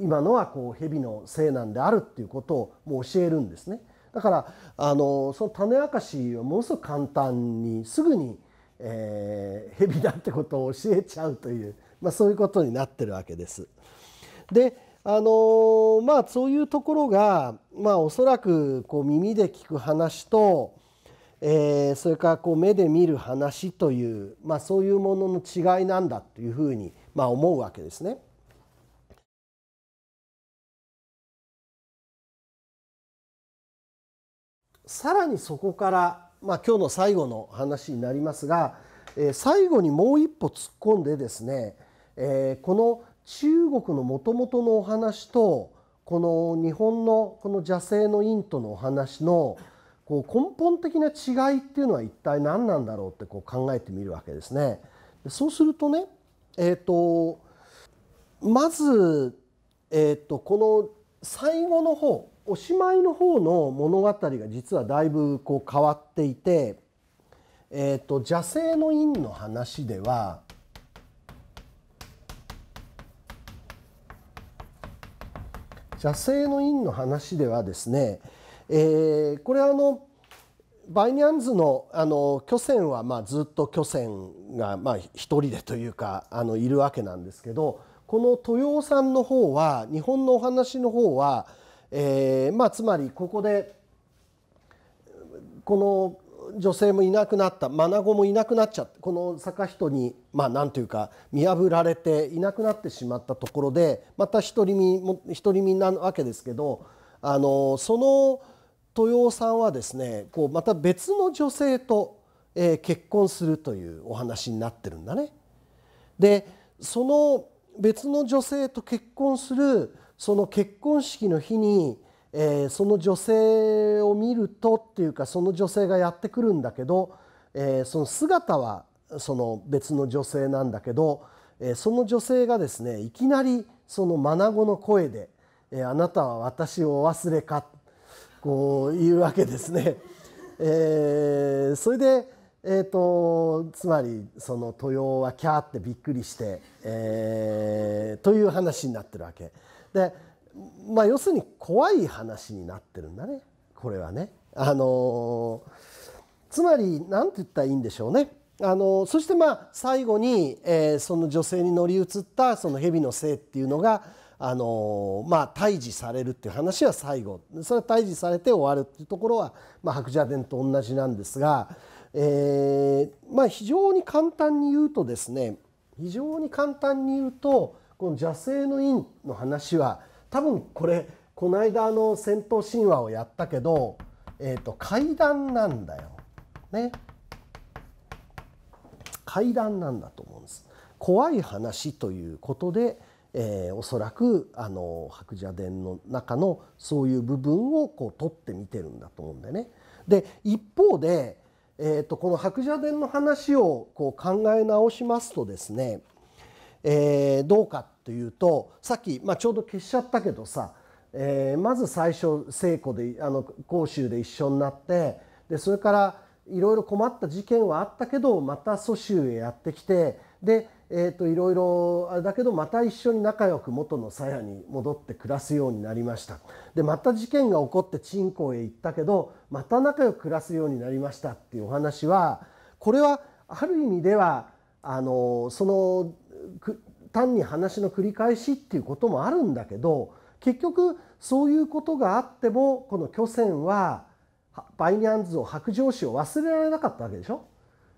今のはこう蛇のせいなんであるっていうことをもう教えるんですね。だからあのその種明かしはものすごく簡単にすぐに、えー、蛇だってことを教えちゃうという、まあ、そういうことになってるわけです。であのまあそういうところが、まあ、おそらくこう耳で聞く話とえー、それからこう目で見る話という、まあ、そういうものの違いなんだというふうに、まあ、思うわけですね。さらにそこから、まあ、今日の最後の話になりますが、えー、最後にもう一歩突っ込んでですね、えー、この中国のもともとのお話とこの日本のこの邪性のインとのお話のこう根本的な違いっていうのは一体何なんだろうってこう考えてみるわけですね。そうするとね、えーと、まず、えーと、この最後の方おしまいの方の物語が実はだいぶこう変わっていて、えーと、邪性の院の話では邪性の院の話ではですねえー、これあのバイニャンズのあの巨船はまあずっと巨船がまあ一人でというかあのいるわけなんですけどこの豊尾さんの方は日本のお話の方は、えーまあ、つまりここでこの女性もいなくなった愛子もいなくなっちゃってこの坂人にまあ何というか見破られていなくなってしまったところでまた独り身独り身なわけですけどあのその。豊夫さんはですねこうまた別の女性と、えー、結婚するというお話になってるんだね。でその別の女性と結婚するその結婚式の日に、えー、その女性を見るとっていうかその女性がやってくるんだけど、えー、その姿はその別の女性なんだけど、えー、その女性がですねいきなりその眼の声で「えあなたは私をお忘れか」こういうわけですね。[LAUGHS] えー、それで、えーと、つまりその豊洋はキャーってびっくりして、えー、という話になってるわけで、まあ、要するに怖い話になってるんだねこれはね。あのつまり何て言ったらいいんでしょうね。あのそしてまあ最後に、えー、その女性に乗り移ったその蛇の性っていうのが、あのまあ退治されるっていう話は最後それは退治されて終わるっていうところは、まあ、白蛇伝と同じなんですが、えーまあ、非常に簡単に言うとですね非常に簡単に言うとこの邪性の院の話は多分これこの間の戦闘神話をやったけど、えー、と階段なんだよ。ね。階段なんだと思うんです。怖い話ということでえー、おそらくあの白蛇伝の中のそういう部分をこう取って見てるんだと思うんだよね。で一方で、えーと、この白蛇伝の話をこう考え直しますとですね、えー、どうかというとさっき、まあ、ちょうど消しちゃったけどさ、えー、まず最初聖子であの甲州で一緒になってでそれからいろいろ困った事件はあったけどまた蘇州へやってきてでえーと、いろいろあれだけどまた一緒に仲良く元の鞘に戻って暮らすようになりましたでまた事件が起こって鎮江へ行ったけどまた仲良く暮らすようになりましたっていうお話はこれはある意味ではあのその単に話の繰り返しっていうこともあるんだけど結局そういうことがあってもこの巨船はバイニャンズを白状しを忘れられなかったわけでしょ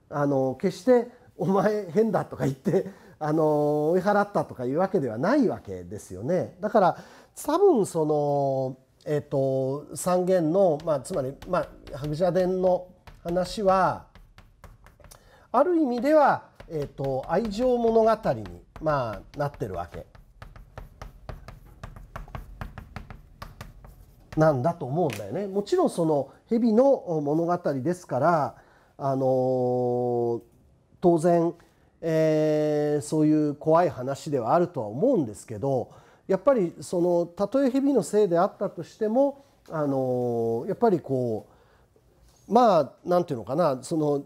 あの決してお前変だとか言って [LAUGHS] あの追い払ったとかいうわけではないわけですよね。だから多分そのえっ、ー、と三元のまあつまりまあ白蛇伝の話はある意味ではえっ、ー、と愛情物語にまあなってるわけなんだと思うんだよね。もちろんその蛇の物語ですからあのー当然、えー、そういう怖い話ではあるとは思うんですけどやっぱりそのたとえ日々のせいであったとしてもあのやっぱりこうまあ何て言うのかなその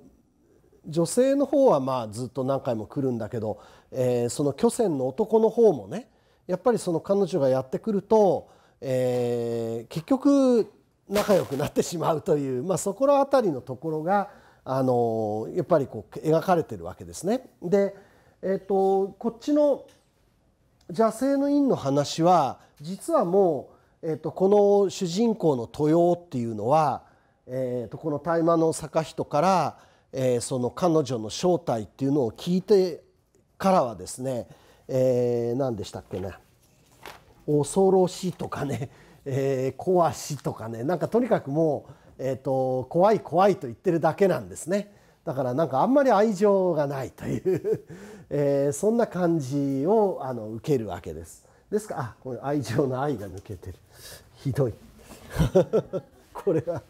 女性の方はまあずっと何回も来るんだけど、えー、その巨船の男の方もねやっぱりその彼女がやってくると、えー、結局仲良くなってしまうという、まあ、そこら辺りのところが。あのやっぱりこう描かれてるわけですね。で、えーと、こっちの邪性の院の話は実はもう、えーと、この主人公の豊っていうのは、えーと、この大麻の坂人から、えー、その彼女の正体っていうのを聞いてからはですね、えー、何でしたっけね恐ろしいとかね、えー、壊しとかねなんかとにかくもうえーと、怖い怖いと言ってるだけなんですねだからなんかあんまり愛情がないという [LAUGHS] えー、そんな感じをあの受けるわけですですからあこれ愛情の愛が抜けてるひどい [LAUGHS] これは、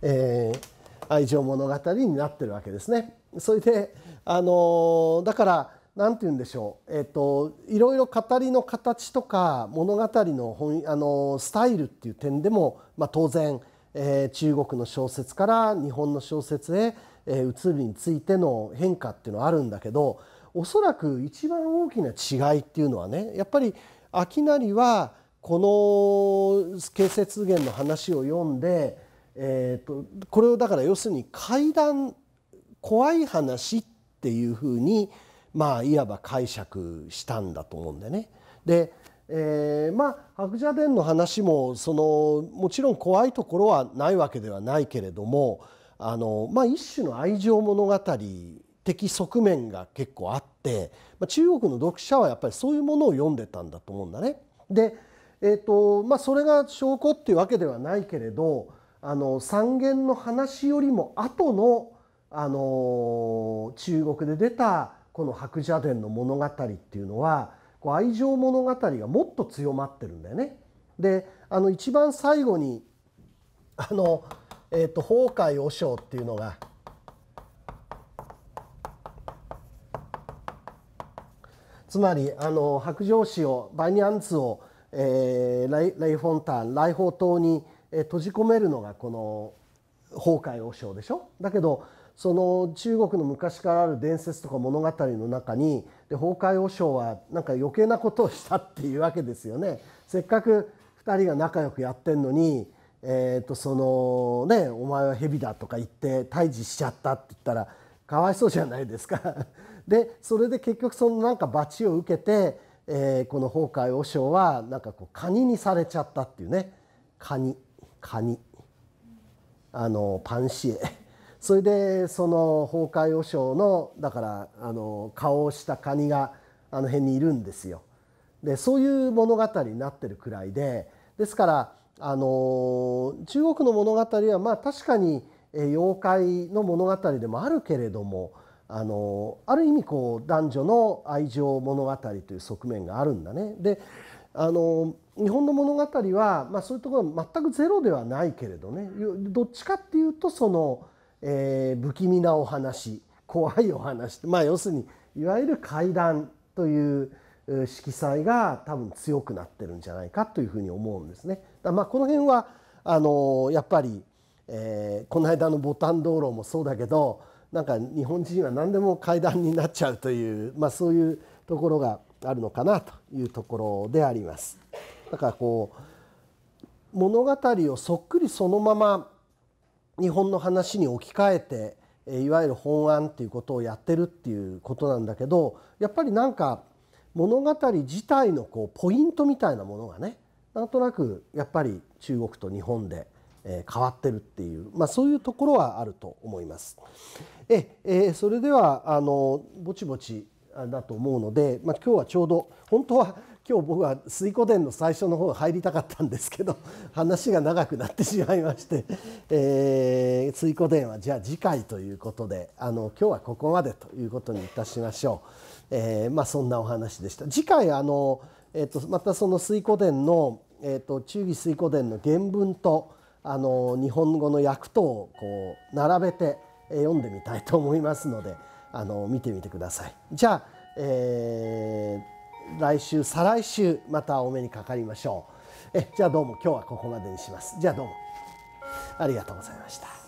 えー、愛情物語になってるわけですねそれであのー、だから何て言うんでしょう、えーと、いろいろ語りの形とか物語の本あのスタイルっていう点でも、まあ、当然、えー、中国の小説から日本の小説へ、えー、移りについての変化っていうのはあるんだけどおそらく一番大きな違いっていうのはねやっぱり秋成はこの形成通言の話を読んで、えーとこれをだから要するに怪談怖い話っていうふうにまあいわば解釈したんだと思うんでね。でえー、まあ白蛇伝の話もそのもちろん怖いところはないわけではないけれどもあの、まあ、一種の愛情物語的側面が結構あって、まあ、中国の読者はやっぱりそういうものを読んでたんだと思うんだね。で、えーとまあ、それが証拠っていうわけではないけれどあの三元の話よりも後のあの中国で出たこの白蛇伝の物語っていうのはこう愛情物語がもっと強まってるんだよね。であの一番最後にあの、えーと、崩壊和尚っていうのがつまりあの白状師をバイニャンツを、えー、ライライフォンターン来訪島に、えー、閉じ込めるのがこの崩壊和尚でしょだけどその中国の昔からある伝説とか物語の中にで崩壊和尚はなんか余計なことをしたっていうわけですよね。せっかく2人が仲良くやってんのに、えー、とそのねお前は蛇だとか言って退治しちゃったって言ったらかわいそうじゃないですかでそれで結局そのなんか罰を受けて、えー、この崩壊和尚はなんかこうカニにされちゃったっていうねカニカニあのパンシエ。それでその崩壊和尚のだからあの顔をしたカニがあの辺にいるんですよ。でそういう物語になってるくらいでですからあの中国の物語はまあ確かに妖怪の物語でもあるけれどもあのある意味こう男女の愛情物語という側面があるんだね。であの日本の物語は、まあ、そういうところは全くゼロではないけれどねどっちかっていうとそのえー、不気味なお話怖いお話まあ要するにいわゆる怪談という色彩が多分強くなってるんじゃないかというふうに思うんですね。だまあこの辺はあのやっぱり、えー、この間のボタン道路もそうだけどなんか日本人は何でも怪談になっちゃうという、まあ、そういうところがあるのかなというところであります。だからこう物語をそっくりそのまま日本の話に置き換えていわゆる本案っていうことをやってるっていうことなんだけどやっぱりなんか物語自体のこうポイントみたいなものがねなんとなくやっぱり中国と日本で変わってるっていう、まあ、そういうところはあると思います。ええそれではあのぼちぼちだと思うので、まあ、今日はちょうど本当は今日僕は水湖殿の最初の方入りたかったんですけど [LAUGHS] 話が長くなってしまいまして、えー、水湖殿はじゃあ次回ということであの今日はここまでということにいたしましょう、えー、まあ、そんなお話でした次回あの、えーと、またその水湖殿の、えーと、と忠義水湖殿の原文とあの日本語の訳とをこう並べて読んでみたいと思いますのであの見てみてください。じゃあ、えー来週再来週またお目にかかりましょうえじゃあどうも今日はここまでにしますじゃあどうもありがとうございました